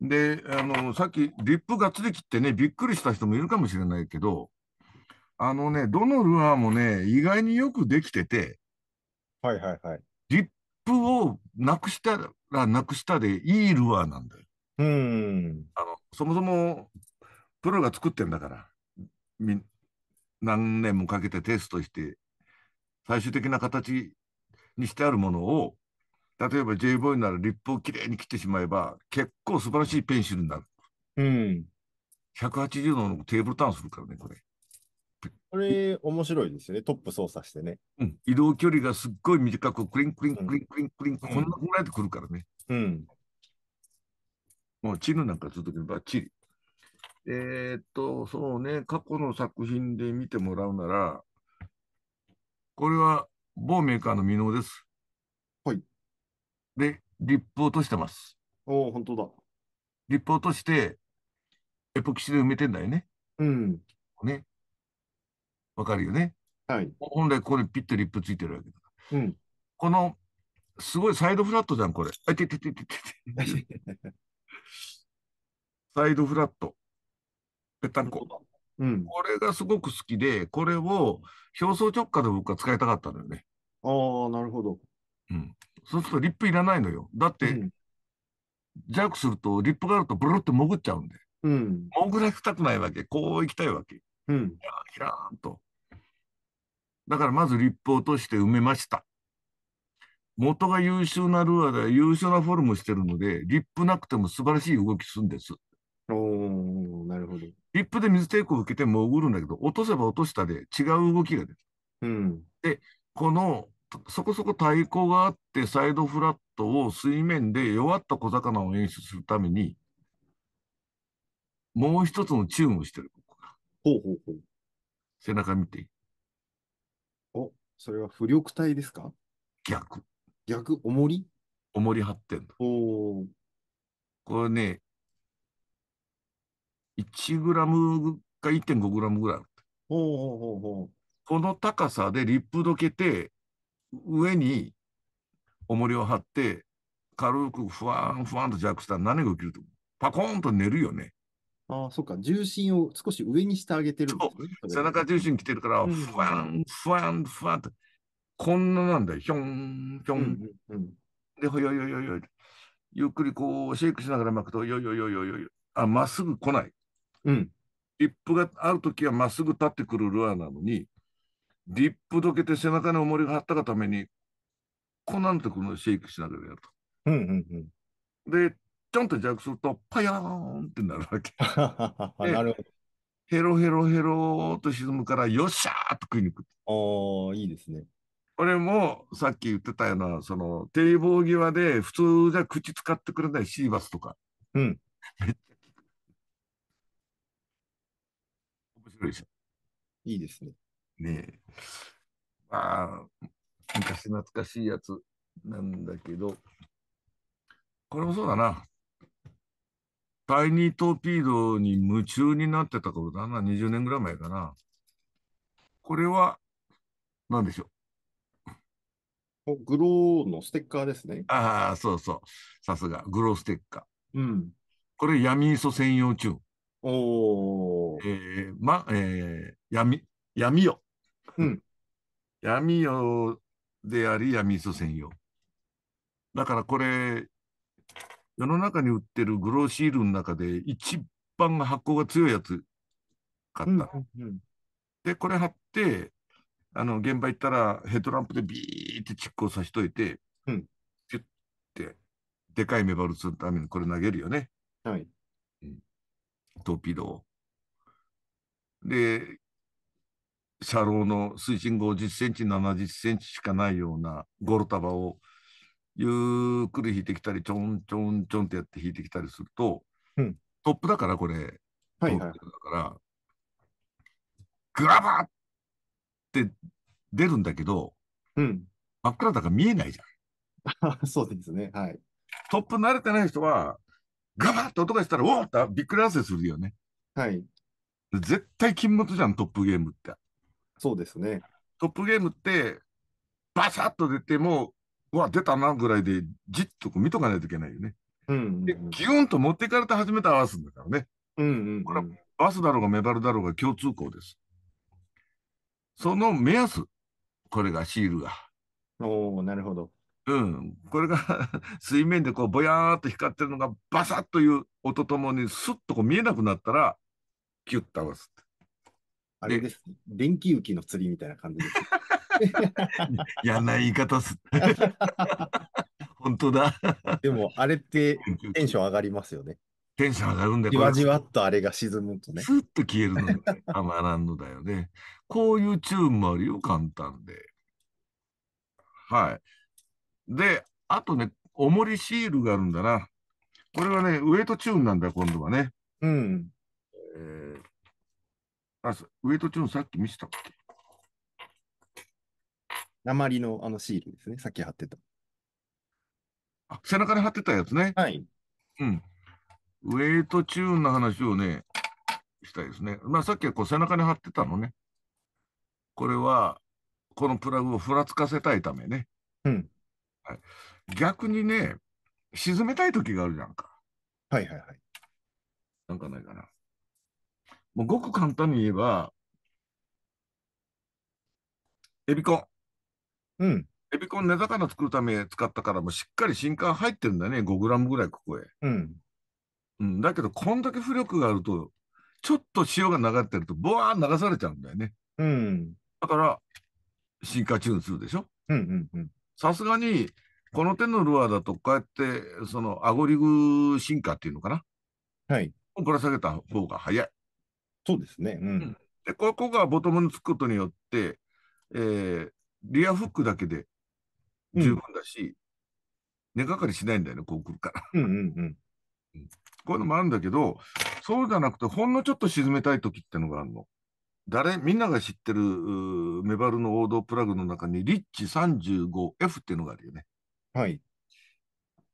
Speaker 2: で、あの、さっきリップがつり切ってね、びっくりした人もいるかもしれないけど、あのね、どのルアーもね、意外によくできてて、はいはいはい。リップをなくしたらなくしたでいいルアーなんだよ。うん。あの、そもそもプロが作ってんだから。み何年もかけてテストして最終的な形にしてあるものを例えば J ボーイならリップをきれいに切ってしまえば結構素晴らしいペンシルになる。うん、180度のテーブルターンするからねこれ。これ面白いですよねトップ操作してね。うん、移動距離がすっごい短くクリンクリンクリンクリンクリン、こんなぐらいでくるからね。うん、もうチルなんかするときはチリ。えー、っと、そうね、過去の作品で見てもらうなら、これは某メーカーの未納です。はい。で、リップ落としてます。おお、本当だ。リップ落として、エポキシで埋めてんだよね。うん。ね。わかるよね。はい。本来これピッとリップついてるわけだ。うん。この、すごいサイドフラットじゃん、これ。あ、てててててて。サイドフラット。ぺたんこ。うん。これがすごく好きで、これを表層直下で僕は使いたかったのよね。ああ、なるほど。うん。そうするとリップいらないのよ。だって、うん、するとリップがあるとブルって潜っちゃうんで。うん。潜らせたくないわけ。こう行きたいわけ。うん。ひらーンと。だからまずリップ落として埋めました。元が優秀なルアーで優秀なフォルムしてるので、リップなくても素晴らしい動きするんです。おリップで水抵抗を受けて潜るんだけど、落とせば落としたで違う動きが出る。うん、で、このそこそこ対抗があって、サイドフラットを水面で弱った小魚を演出するために、もう一つのチューンをしてる、ここ
Speaker 1: ほうほうほう。背中見て。お、それは浮力体ですか逆。逆、重り重り張ってんの。おこれね、1グラム
Speaker 2: か1.5グラムぐらい
Speaker 1: ほほうほうほうほう
Speaker 2: この高さでリップどけて、上に重りを張って、軽くふわんふわんと弱したら何が起きるとパコーンと寝るよね。ああ、そっか。重心を少し上にしてあげてる、ね、背中重心来てるから、ふわん、ふわん、ふわんと。こんななんだよ。ひょん、ひょん。うんうん、で、ほよよよよ。ゆっくりこう、シェイクしながら巻くと、よよよよよよ。あ、まっすぐ来ない。うん、リップがあるときはまっすぐ立ってくるルアーなのに、リップどけて背中に重りが張ったがために、こうなんてこのシェイクしながらやると。うんうんうん、で、ちょんとジャックすると、パヤーンってなるわけ。なるほヘロヘロヘロと沈むから、よっしゃーと食いに行く。ああ、いいですね。俺もさっき言ってたような、その、堤防際で普通じゃ口使ってくれないシーバスとか、うん。め っ白いでょ。いいですね。ねえ。まあ、昔懐かしいやつなんだけど、これもそうだな。タイニートーピードに夢中になってた頃だな、20年ぐらい前かな。これは、何でしょう。
Speaker 1: グローのステッカーですね。
Speaker 2: ああ、そうそう。さすが。グローステッカー。うん。これ闇磯専用チューン。おえー、ま、えー、闇、闇よ。うん。闇よであり、闇磯専用。だからこれ、世の中に売ってるグローシールの中で一番発酵が強いやつ買った。うんうんで、これ貼って、あの、現場行ったらヘッドランプでビーって蓄光さしといて、うん、ピュッて、でかいメバルするためにこれ投げるよね。はい。t o r p ピドで、車両の水深50センチ、70センチしかないようなゴルバをゆっくり引いてきたり、ちょんちょんちょんってやって引いてきたりすると、うん、トップだからこれ、はいはい、だから、グラバーって出るんだけど、うん、真っ暗だから見えないじゃん。そうですね、はい。トップ慣れてない人は、ガバッと音がしたら、おおってびっくりせするよね。はい。絶対禁物じゃん、トップゲームって。そうですね。トップゲームって、バサッと出ても、うわ、出たなぐらいで、じっと見とかないといけないよね。うんうんうん、で、ギュンと持っていかれて初めて合わすんだからね。うんうん、うん、これはバスだろうがメバルだろうが共通項です。その目安、これがシールが。おおなるほど。うん、これが 水面でこうぼやーっと光ってるのがバサッという音ともにすっとこう見えなくなったらキュッと合わ
Speaker 1: す。あれです。電気浮きの釣りみたいな感じです。嫌 な言い方す。本当だ。でも、あれってテンション上がりますよね。テンション上がるんだよ。じわじわっとあれが沈むとね。スッと消
Speaker 2: えるのにたまらんのだよね。こういうチューンもあるよ、簡単で。はい。で、あとね、重りシールがあるんだな。これはね、ウエイトチューンなんだ、今度はね。うん。えー、
Speaker 1: あ、ウエイトチューンさっき見せたっけ鉛のあのシールですね、さっき貼ってた。あ、背中に貼ってたやつね。は
Speaker 2: い。うん。ウエイトチューンの話をね、したいですね。まあさっきはこう背中に貼ってたのね。これは、このプラグをふらつかせたいためね。うん。はい、逆にね、沈めたい時があるじゃんか。はいはいはい。なんかないかな。もうごく簡単に言えば、エビコン。うん。エビコン、根魚作るため使ったから、もうしっかり新刊入ってるんだね、5グラムぐらいここへ。うん。うん、だけど、こんだけ浮力があると、ちょっと潮が流れてると、ボワー流されちゃうんだよね。うん。だから、進化チューンするでしょ。うんうんうん。さすがに、この手のルアーだと、こうやって、その、アゴリグ進化っていうのかな。はい。ぶら下げた方が早い。そうですね。うん。で、ここがボトムにつくことによって、えー、リアフックだけで十分だし、うん、根掛かりしないんだよね、こう来るから。うんうんうん。こういうのもあるんだけど、そうじゃなくて、ほんのちょっと沈めたい時ってのがあるの。誰、みんなが知ってる、メバルの王道プラグの中に、リッチ 35F っていうのがあるよね。はい。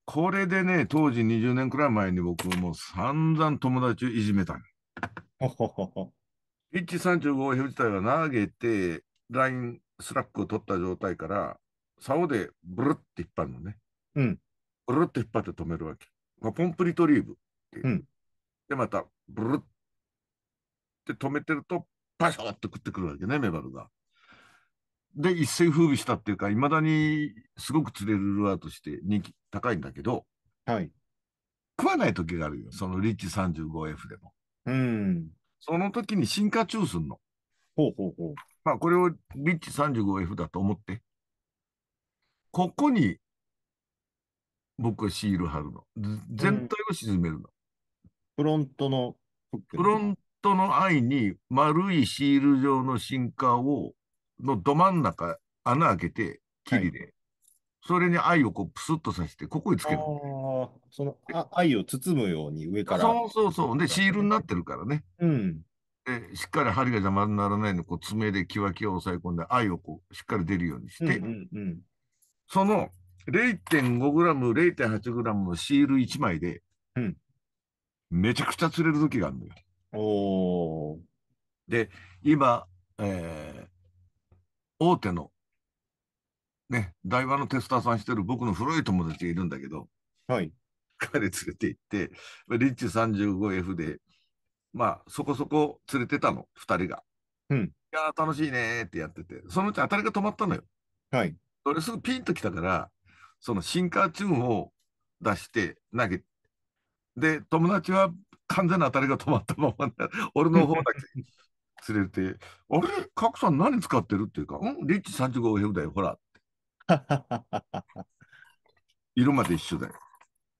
Speaker 2: これでね、当時20年くらい前に僕も散々友達をいじめたの。リッチ 35F 自体は投げて、ライン、スラックを取った状態から、竿でブルって引っ張るのね。うん。ブルって引っ張って止めるわけ。まあ、ポンプリトリーブっていう。うん、で、また、ブルッて止めてると、パシャって食ってくるわけね、メバルが。で、一世風靡したっていうか、いまだにすごく釣れるルアーとして人気高いんだけど、はい。食わない時があるよ。そのリッチ 35F でも。うん。その時に進化中すんの。ほうほうほう。まあ、これをリッチ 35F だと思って。ここに、僕はシール貼るの。全体を沈めるの。うん、フロントのフック。フロン人の愛に丸いシール状の進化を、のど真ん中、穴開けて、切りで、はい、それに愛をこうプスッとさせて、ここにつける。
Speaker 1: その
Speaker 2: あ愛を包むように上から。そうそうそう。で、シールになってるからね。うん。で、しっかり針が邪魔にならないように、こう爪でキワキワ押さえ込んで、愛をこう、しっかり出るようにして、うんうんうん、その 0.5g、0.8g のシール1枚で、うん、めちゃくちゃ釣れる時があるのよ。おで、今、えー、大手の、ね、台湾のテスターさんしてる僕の古い友達がいるんだけど、はい。彼連れて行って、リッチ 35F で、まあ、そこそこ連れてたの、二人が。うん。いや楽しいねってやってて、そのうち当たりが止まったのよ。はい。それすぐピンときたから、そのシンカーチューンを出して投げて、で、友達は完全な当たりが止まったまま、で、俺の方だけ連れて、あれ、賀来さん何使ってるっていうか、うん、リッチ35ヘルだよ、ほら。色まで一緒だよ。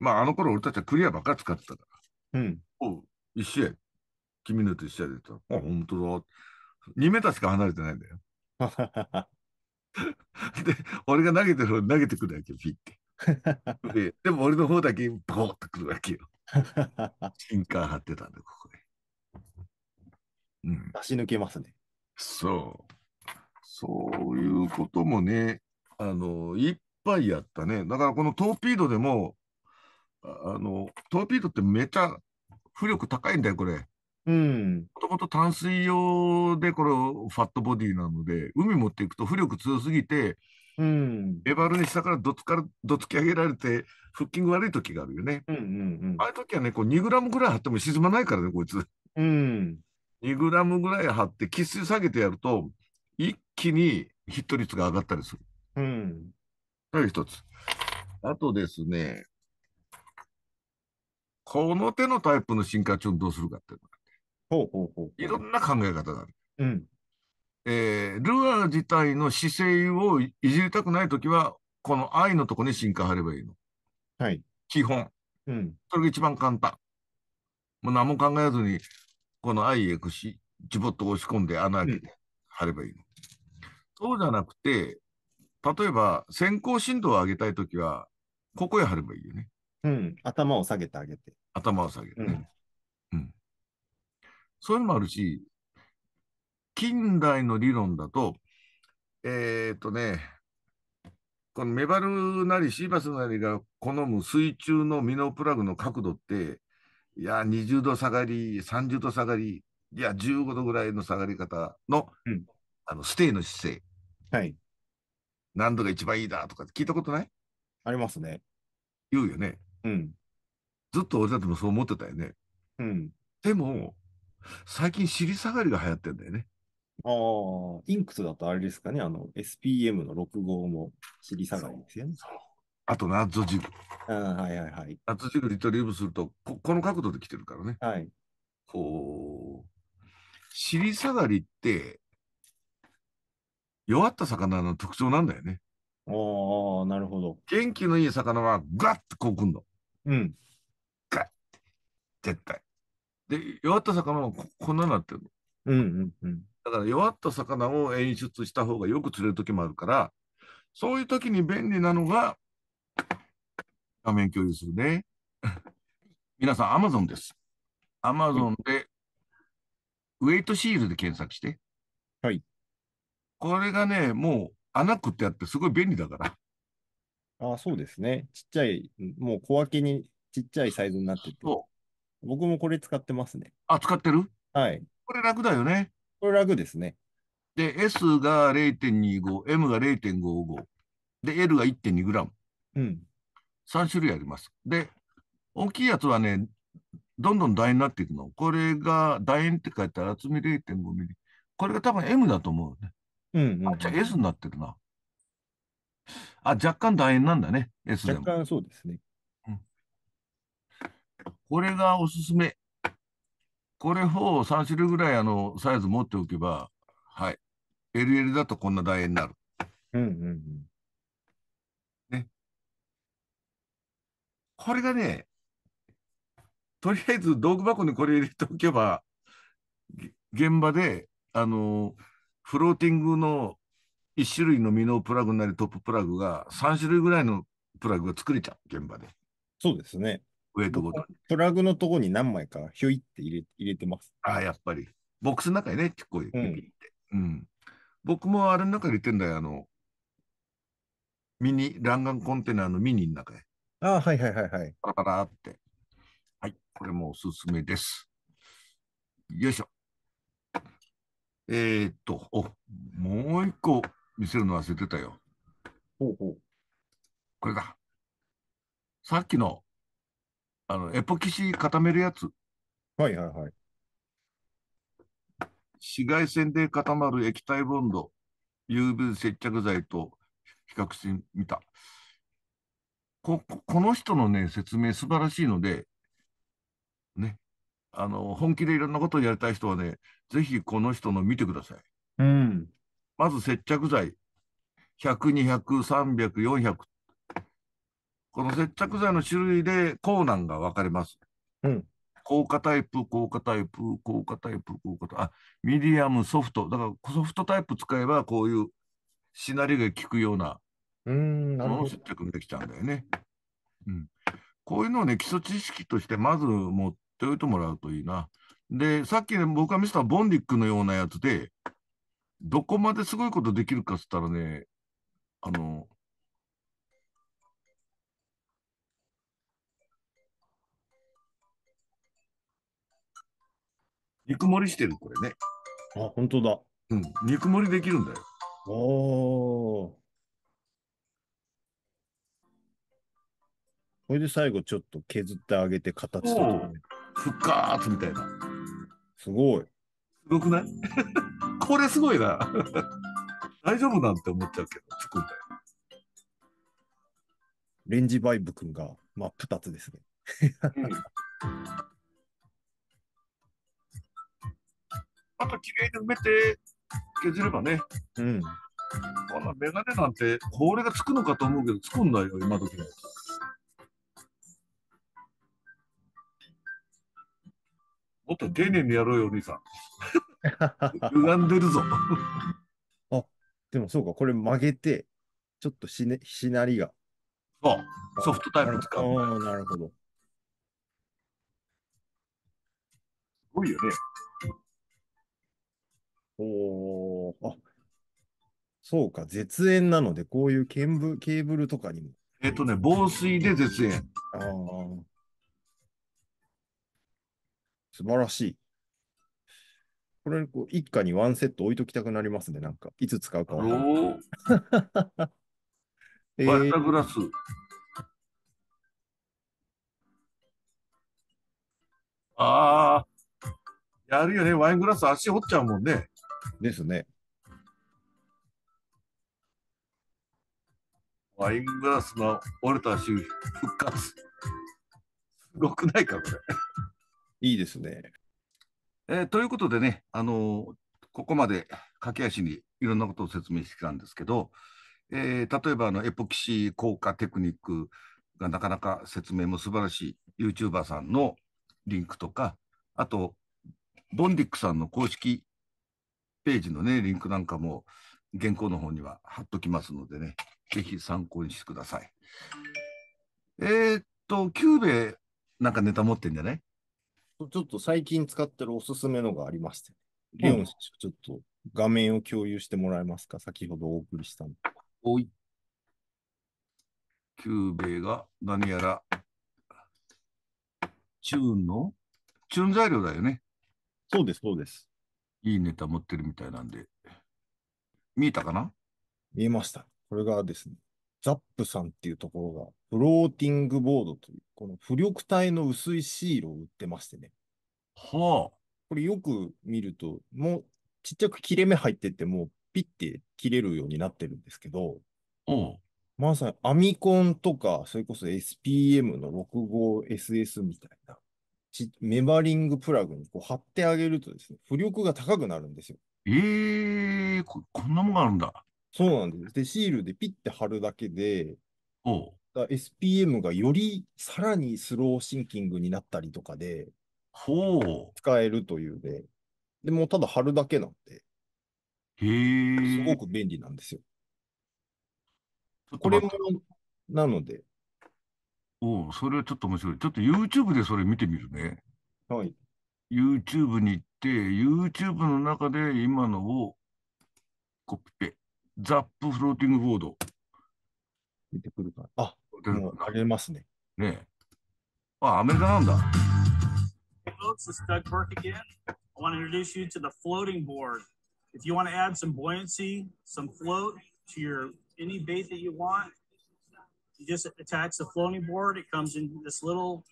Speaker 2: まあ、あの頃俺たちはクリアばっかり使ってたから。うん。お一試合、君のと一試合でた。あ、本当だ。2メーターしか離れてないんだよ。で、俺が投げてる方に投げてくるわけよ、ピッて。でも俺の方だけボーッと
Speaker 1: くるわけよ。シンカー張ってたんだ、ここに。うん。出し抜けますね。そう。そういうこともね、
Speaker 2: あの、いっぱいやったね。だからこのトーピードでも、あの、トーピードってめちゃ浮力高いんだよ、これ。うん。もともと淡水用で、これ、ファットボディなので、海持っていくと浮力強すぎて、うん、エバルに下からどつかどつき上げられて、腹筋悪い時があるよね。うんうんうん、ああいう時はね、こう2グラムぐらい張っても沈まないからね、こいつ。うん、2グラムぐらい張って、喫水下げてやると、一気にヒット率が上がったりする。うん。という一つ。あとですね、この手のタイプの進化中どうするかっていうのが、ほうほうほういろんな考え方がある。うん。えー、ルアー自体の姿勢をいじりたくないときは、この愛のとこに進化貼ればいいの。はい。基本。うん。それが一番簡単。もう何も考えずに、この愛へくし、ジボッと押し込んで穴開けて貼ればいいの。うん、そうじゃなくて、例えば先行振動を上げたいときは、ここへ貼ればいいよね。うん。頭を下げてあげて。頭を下げて。うん、うん。そういうのもあるし、近代の理論だと、えっ、とね、このメバルなりシーバスなりが好む水中のミノプラグの角度って、いや、20度下がり、30度下がり、いや、15度ぐらいの下がり方のうん、あのステイの姿勢。はい。何度が一番いいだとか聞いたことないありますね。言うよね。うん。
Speaker 1: ずっと俺たてもそう思ってたよね。うん。でも、最近尻下がりが流行ってんだよね。ああ、インクスだとあれですかね、あの、SPM の6号も尻下がりですよね。あと、ナッツジグ。あはいはいはい。ナッツジグ
Speaker 2: リトリーブするとこ、この角度で来てるからね。はい。こう、尻下がりって、弱った魚の特徴なんだよね。ああ、なるほど。元気のいい魚は、ガッてこうくんの。うん。ガッて。絶対。で、弱った魚はこ、こんなになってるの。うんうんうん。だから弱った魚を演出した方がよく釣れる時もあるから、そういう時に便利なのが、画面共有するね。皆さん、アマゾンです。アマゾンで、ウェイト
Speaker 1: シールで検索して。はい。これがね、もう穴くってあってすごい便利だから。ああ、そうですね。ちっちゃい、もう小分けにちっちゃいサイズになってて。僕もこれ使ってますね。
Speaker 2: あ、使ってるはい。これ楽だよね。これ楽ですね。で、S が0.25、M が0.55、で、L が 1.2g。うん。3種類あります。で、大きいやつはね、どんどん楕円になっていくの。これが、楕円って書いたら厚み0.5ミリ。これが多分 M だと思うね。うん、うん、あ、じゃあ S になってるな。あ、若干楕円なんだね。S でも。若干そ
Speaker 1: うですね。うん。
Speaker 2: これがおすすめ。これを3種類ぐらいあのサイズ持っておけば、はい。LL だとこんな楕円になる。うんうんうん。ね。これがね、とりあえず道具箱にこれ入れておけば、現場で、あの、フローティングの1種類のミノープラグなり
Speaker 1: トッププラグが3種類ぐらいのプラグが作れちゃう、現場で。そうですね。ウェイトボタン。プラグのとこに何枚か、ひょいって入れ入れてます。ああ、やっぱり。ボックスの中にね、結構、うん、うん。僕もあれの中に入れてんだよ、あの、
Speaker 2: ミニ、ランガンコンテナのミニの中へ。
Speaker 1: ああ、はいはいはいはい。
Speaker 2: パラパラって。はい、これもおすすめです。よいしょ。えー、っと、お、もう一個見せるの忘れてたよ。ほうほう。これだ。さっきのあの、エポキシ固めるやつ。はいはいはい。紫外線で固まる液体ボンド、UV 接着剤と比較してみた。こ、この人のね、説明素晴らしいので、ね。あの、本気でいろんなことをやりたい人はね、ぜひこの人の見てください。うん。まず接着剤、100、200、300、400この接着剤の種類でコーナンが分かれます。うん。硬化タイプ、硬化タイプ、硬化タイプ、硬化タイプ、あ、ミディアム、ソフト。だからソフトタイプ使えばこういうしなりが効くようなこ
Speaker 3: のを接
Speaker 2: 着できたんだよね。うん。こういうのをね、基礎知識としてまず持っておいてもらうといいな。で、さっき、ね、僕が見せたボンディックのようなやつで、どこまですごいことできるかっつったらね、あの、肉盛りしてる、これね。
Speaker 1: あ、本当だ。うん、肉盛りできるんだよ。おお。これで最後ちょっと削ってあげて形ととふっかーつみたいな。すごい。すごくない これすごいな。大丈夫なんて思っちゃうけど、作るんだよ。レンジバイブ君が、真っ二つですね。うん
Speaker 2: あと綺麗に埋めて削ればね、うん、こんなメガネなんてこれがつくのかと思うけどつくんいよ今時のもっと丁寧にやろうよ、お兄さん。
Speaker 1: 歪んでるぞ。あでもそうか、これ曲げて、ちょっとし,、ね、しなりが。そう、ソフトタイプ使う。あなるほど。すごいよね。おお、あそうか、絶縁なので、こういうケンブケーブルとかにも。
Speaker 2: えっとね、防水で絶縁。ああ。
Speaker 1: 素晴らしい。これ、こう一家にワンセット置いときたくなりますね、なんか。いつ使うかは。お えワバイタグラス。
Speaker 2: ああ。やるよね、ワイングラス足折っちゃうもんね。ですね。ワイングラスの折れたし、復活。すごくないか、これ。いいですね。えー、ということでね、あのー、ここまで駆け足にいろんなことを説明してきたんですけど、えー、例えばあのエポキシ効果テクニックがなかなか説明も素晴らしい YouTuber さんのリンクとか、あと、ボンディックさんの公式ページのね、リンクなんかも原稿の方には貼っときますのでね、
Speaker 1: ぜひ参考にしてください。えー、っと、キューベなんかネタ持ってんじゃないちょっと最近使ってるおすすめのがありまして、リオンちょっと画面を共有してもらえますか、先ほどお送りしたの。おい。
Speaker 2: キューベが何やら、チューンの、チューン材料だよね。そうです、そうです。いい
Speaker 1: ネタ持ってるみたいなんで。見えたかな見えました。これがですね、ザップさんっていうところが、フローティングボードという、この浮力体の薄いシールを売ってましてね。はあ。これよく見ると、もうちっちゃく切れ目入ってて、もうピッて切れるようになってるんですけど、うん。まさにアミコンとか、それこそ SPM の 65SS みたいな、ちメバリングプラグにこう貼ってあげるとですね、浮力が高くなるんですよ。ええー、こ、こんなもんがあるんだ。そうなんです。で、シールでピッて貼るだけで、おうだ SPM がよりさらにスローシンキングになったりとかで、ほう。使えるというね。でもただ貼るだけなんで、へすごく便利なんですよ。これもなので、おそれはちょっと面白い。ちょっと YouTube
Speaker 2: でそれ見てみるね。はい。YouTube に行って、YouTube の中で今のをコピペ。ザップフローティングフォード。
Speaker 1: あ、出もうありますね。
Speaker 3: ねあ、アメリカなんだ。Hey f o this is Doug b u r k again. I want to introduce you to the floating board. If you want to add some buoyancy, some float to your any bait that you want, you just attach the floating board. It comes in this little,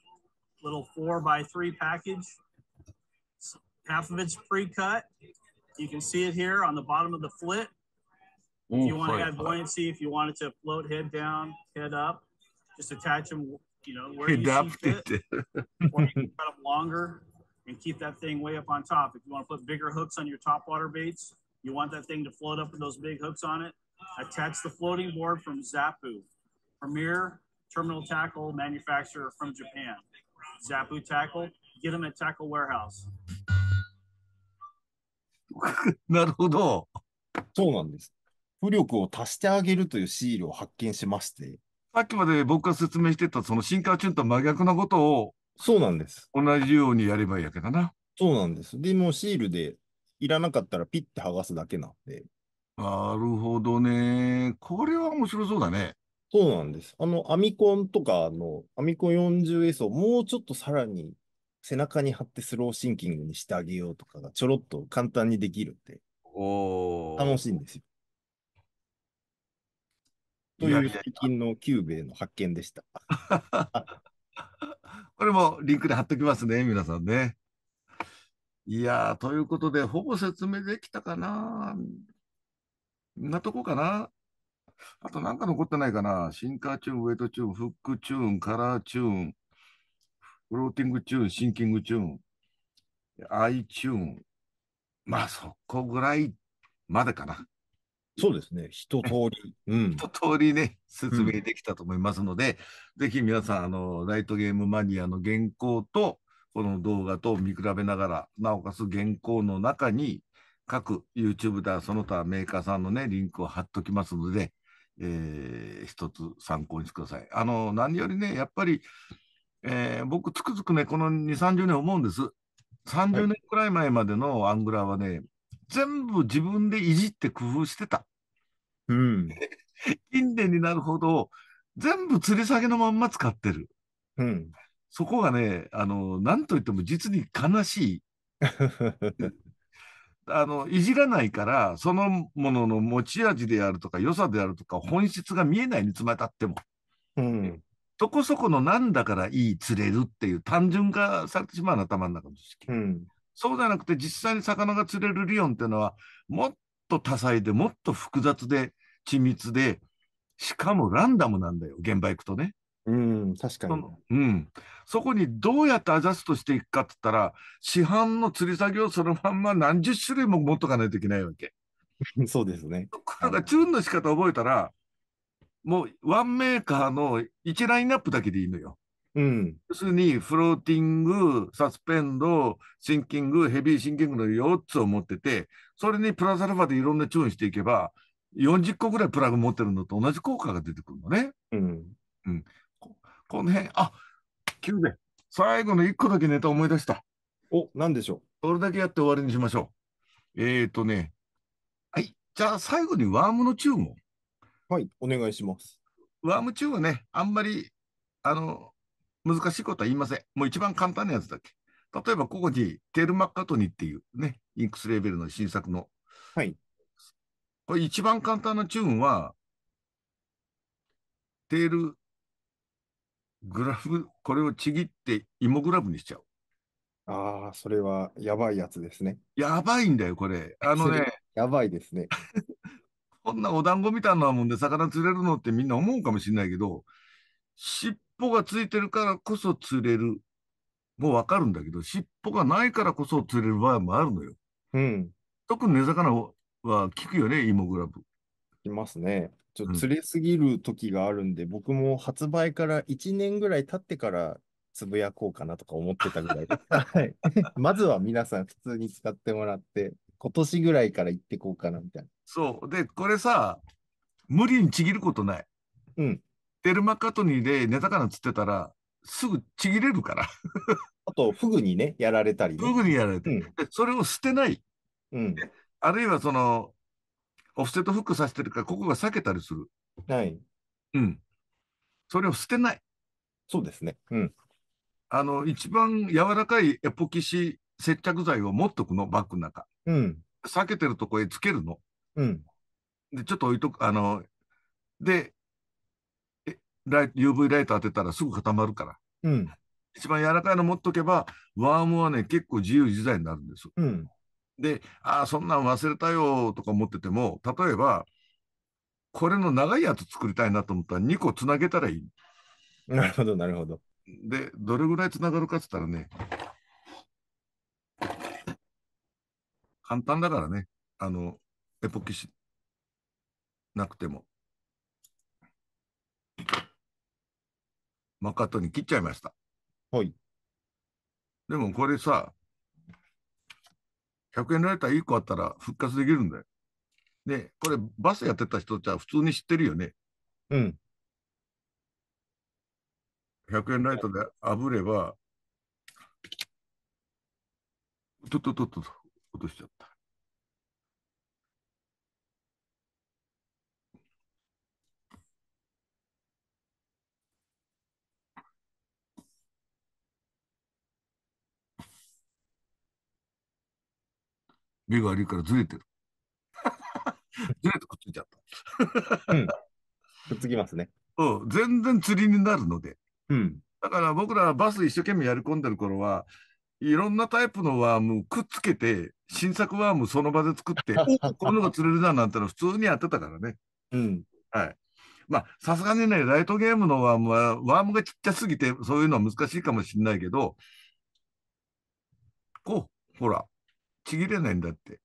Speaker 3: little four by three package. Half of it's pre-cut. You can see it here on the bottom of the flit. if mm, you want to add buoyancy, if you wanted to float head down, head up, just attach them, you know, where head you up. see fit. or you can cut them longer and keep that thing way up on top. If you want to put bigger hooks on your top water baits, you want that thing to float up with those big hooks on it, attach the floating board from Zapu. premier terminal tackle manufacturer from Japan. Zapu Tackle, get them at Tackle Warehouse.
Speaker 1: なるほど。そうなんです。浮力を足してあげるというシールを発見しまして。さっきまで僕が説明してた、そのシンカーチューンと真逆なことを、そうなんです。同じようにやればいいわけだな。そうなんです。で、もシールでいらなかったらピッて剥がすだけなんで。なるほどね。これは面白そうだね。そうなんです。あの、アミコンとかの、アミコン 40S をもうちょっとさらに背中に貼ってスローシンキングにしてあげようとかがちょろっと簡単にできるっておー。楽しいんですよ。といやいいうや最近のキューベイの発見でした。これもリンクで貼っときますね、皆さんね。いやー、ということで、ほぼ説
Speaker 2: 明できたかな。んなとこかな。あとなんか残ってないかな。シンカーチューン、ウェイトチューン、フックチューン、カラーチューン、フローティングチューン、シンキングチューン、アイチューン。まあそこぐらいまでかな。そうですね。一通り。うん、一通りね、説明できたと思いますので、うん、ぜひ皆さん、あの、ライトゲームマニアの原稿と、この動画と見比べながら、なおかつ原稿の中に、各 YouTube ではその他メーカーさんのね、リンクを貼っときますので、えー、一つ参考にしてください。あの何よりね、やっぱり、えー、僕、つくづくね、この2、30年思うんです。30年くらい前までのアングラーはね、はい、全部自分でいじって工夫してた。うん。近年になるほど、全部吊り下げのまんま使ってる。うん。そこがね、あの、なんといっても実に悲しい。あの、いじらないから、そのものの持ち味であるとか、良さであるとか、本質が見えないにつまたっても。うん。そこそこのなんだからいい釣れるっていう単純化されてしまうの、頭の中の知識。うん。そうじゃなくて、実際に魚が釣れる理論っていうのは、もっと多彩で、もっと複雑で、緻密で、しかもランダムなんだよ、現場行くとね。うん、確かに。うん。そこにどうやってアジャストしていくかって言ったら、市販の釣り作業そのまんま何十種類も持っとかないといけないわけ。そうですね。なんかチューンの仕方覚えたら、もうワンメーカーの1ラインナップだけでいいのよ。うん。要するに、フローティング、サスペンド、シンキング、ヘビーシンキングの4つを持ってて、それにプラスアルファでいろんなチューンしていけば、40個ぐらいプラグ持ってるのと同じ効果が出てくるのね。うん。うん。この辺、あ急で、最後の一個だけネタ思い出した。お、なんでしょう。それだけやって終わりにしましょう。えっ、ー、とね、はい、じゃあ最後にワームのチューンを。はい、お願いします。ワームチューンはね、あんまり、あの、難しいことは言いません。もう一番簡単なやつだけ。例えば、ここにテール・マッカトニっていうね、インクスレーベルの新作の。はい。これ一番簡単なチューンは、テールグラフ、これをちぎって
Speaker 1: 芋グラフにしちゃう。ああ、それはやばいやつですね。やばいんだよ、これ。あのね。やばいですね。
Speaker 2: こんなお団子みたいなもんで魚釣れるのってみんな思うかもしれないけど、尻尾がついてるからこそ釣れる。もうわかるんだけど、尻尾がないからこそ釣れる場合もあるのよ。うん。
Speaker 1: 特に根魚は効くよね、芋グラフ。いますね。ちょっと釣れすぎる時があるんで、うん、僕も発売から1年ぐらい経ってからつぶやこうかなとか思ってたぐらいで はい、まずは皆さん普通に使ってもらって、今年ぐらいから行ってこうかなみたいな。
Speaker 2: そう。で、これさ、無理にちぎることない。うん。テルマカトニーでネタかな釣ってたら、すぐちぎれるから。あと、フグにね、やられたり、ね、フグにやられて、うん、それを捨てない。うん。あるいはその、オフセットフックさせてるから、ここが裂けたりする。はい。うん。それを捨てない。そうですね。うん。あの、一番柔らかいエポキシ接着剤を持っとくの、バッグの中。うん。避けてるとこへつけるの。うん。で、ちょっと置いとく、あの、で、ライ UV ライト当てたらすぐ固まるから。うん。一番柔らかいの持っとけば、ワームはね、結構自由自在になるんです。うん。で、ああ、そんなん忘れたよとか思ってても、例えば、これの長いやつ作りたいなと思ったら2個つなげたらいい。なるほど、なるほど。で、どれぐらいつながるかっつったらね、簡単だからね、あの、エポキシなくても。マカトに切っちゃいました。はい。でもこれさ、100円ライター1個あったら復活できるんだよ。で、これバスやってた人じゃ普通に知ってるよね。うん。100円ライトで炙れば、ととととと落としちゃった。目が悪いからずれてる。ずれてくっついちゃった。うん。くっつきますね。うん。全然釣りになるので。うん。だから僕らバス一生懸命やり込んでる頃は、いろんなタイプのワームくっつけて、新作ワームその場で作って、こののが釣れるななんてのは普通にやってたからね。うん。はい。まあ、さすがにね、ライトゲームのワームは、ワームがちっちゃすぎて、そういうのは難しいかもしれないけど、こう、ほら、ちぎれないんだって。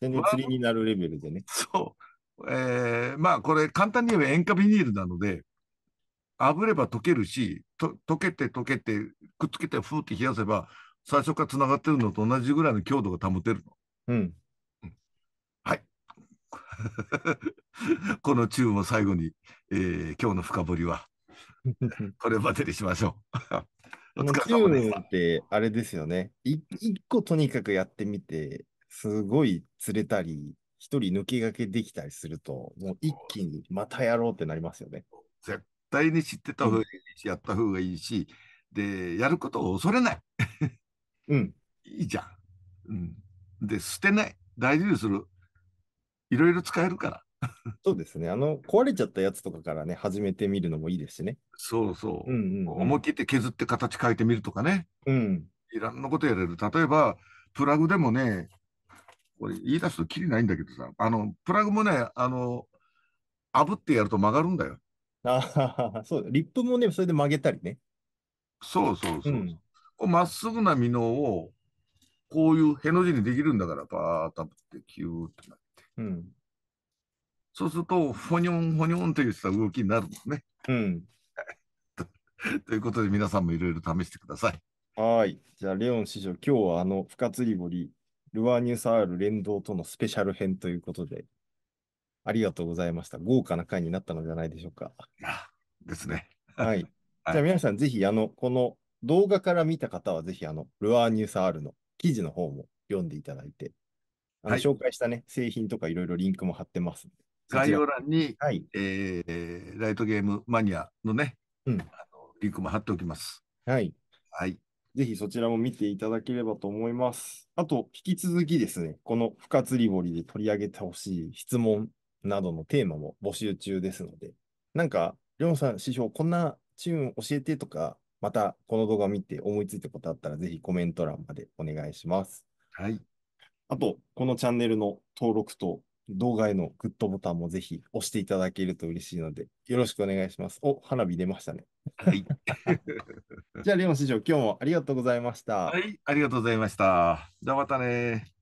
Speaker 2: 全然釣りになるレベルでね。そう。えー、まあこれ簡単に言えば塩化ビニールなので、炙れば溶けるし、と溶けて溶けて、くっつけてふーって冷やせば、最初からつながってるのと同じぐらいの強度が保てるの。うん。はい。このチューブを最後に、
Speaker 1: えー、今日の深掘りは、これまでにしましょう。お疲れ様ってあれですよね。一個とにかくやってみて、すごい釣れたり、一人抜け駆けできたりすると、もう一気にまたやろうってなりますよね。
Speaker 2: 絶対に知ってた方がいいし、うん、やった方がいいし、で、やることを恐れない。うん。いいじゃん。うん。で、捨てない。大
Speaker 1: 事にする。いろいろ使えるから。そうですね。あの、壊れちゃったやつとかからね、始めてみるのもいいですしね。そうそ
Speaker 3: う。うんうんうん思
Speaker 1: い切って削って形変えてみるとか
Speaker 2: ね。うん。いろんなことやれる。例えば、プラグでもね、これ言い出すときりないんだけどさ、あの、プラグもね、あの、炙ってやると曲がるんだよ。
Speaker 1: ああ、そう。リップもね、それで曲げたりね。そうそうそう。こうまっすぐな箕面を、こういうへの字にできるんだから、パーッと炙っ
Speaker 2: て、キューってな。うん。そうすると、ほにょんほにょんというた動
Speaker 1: きになるんですね。うん。ということで、皆さんもいろいろ試してください。はい。じゃあ、レオン師匠、今日はあの、深釣り堀、ルアーニューサール連動とのスペシャル編ということで、ありがとうございました。豪華な回になったのではないでしょうか。ですね。はい。じゃあ、皆さん、ぜひ、あの、この動画から見た方は、ぜひ、あの、ルアーニューサールの記事の方も読んでいただいて、あの、紹介したね、製品とかいろいろリンクも貼ってます概要欄に、はい、えー、ライトゲームマニアのね、うん、あのリンクも貼っておきます。はい。はい。ぜひそちらも見ていただければと思います。あと、引き続きですね、この深釣り堀で取り上げてほしい質問などのテーマも募集中ですので、なんか、りょうさん、師匠、こんなチューン教えてとか、またこの動画を見て思いついたことあったら、ぜひコメント欄までお願いします。はい。あと、このチャンネルの登録と動画へのグッドボタンもぜひ押していただけると嬉しいので、よろしくお願いします。お、花火出ましたね。はい。じゃあ、レオン師匠、今日もありがとうございました。はい、
Speaker 2: ありがとうございました。じゃあまたね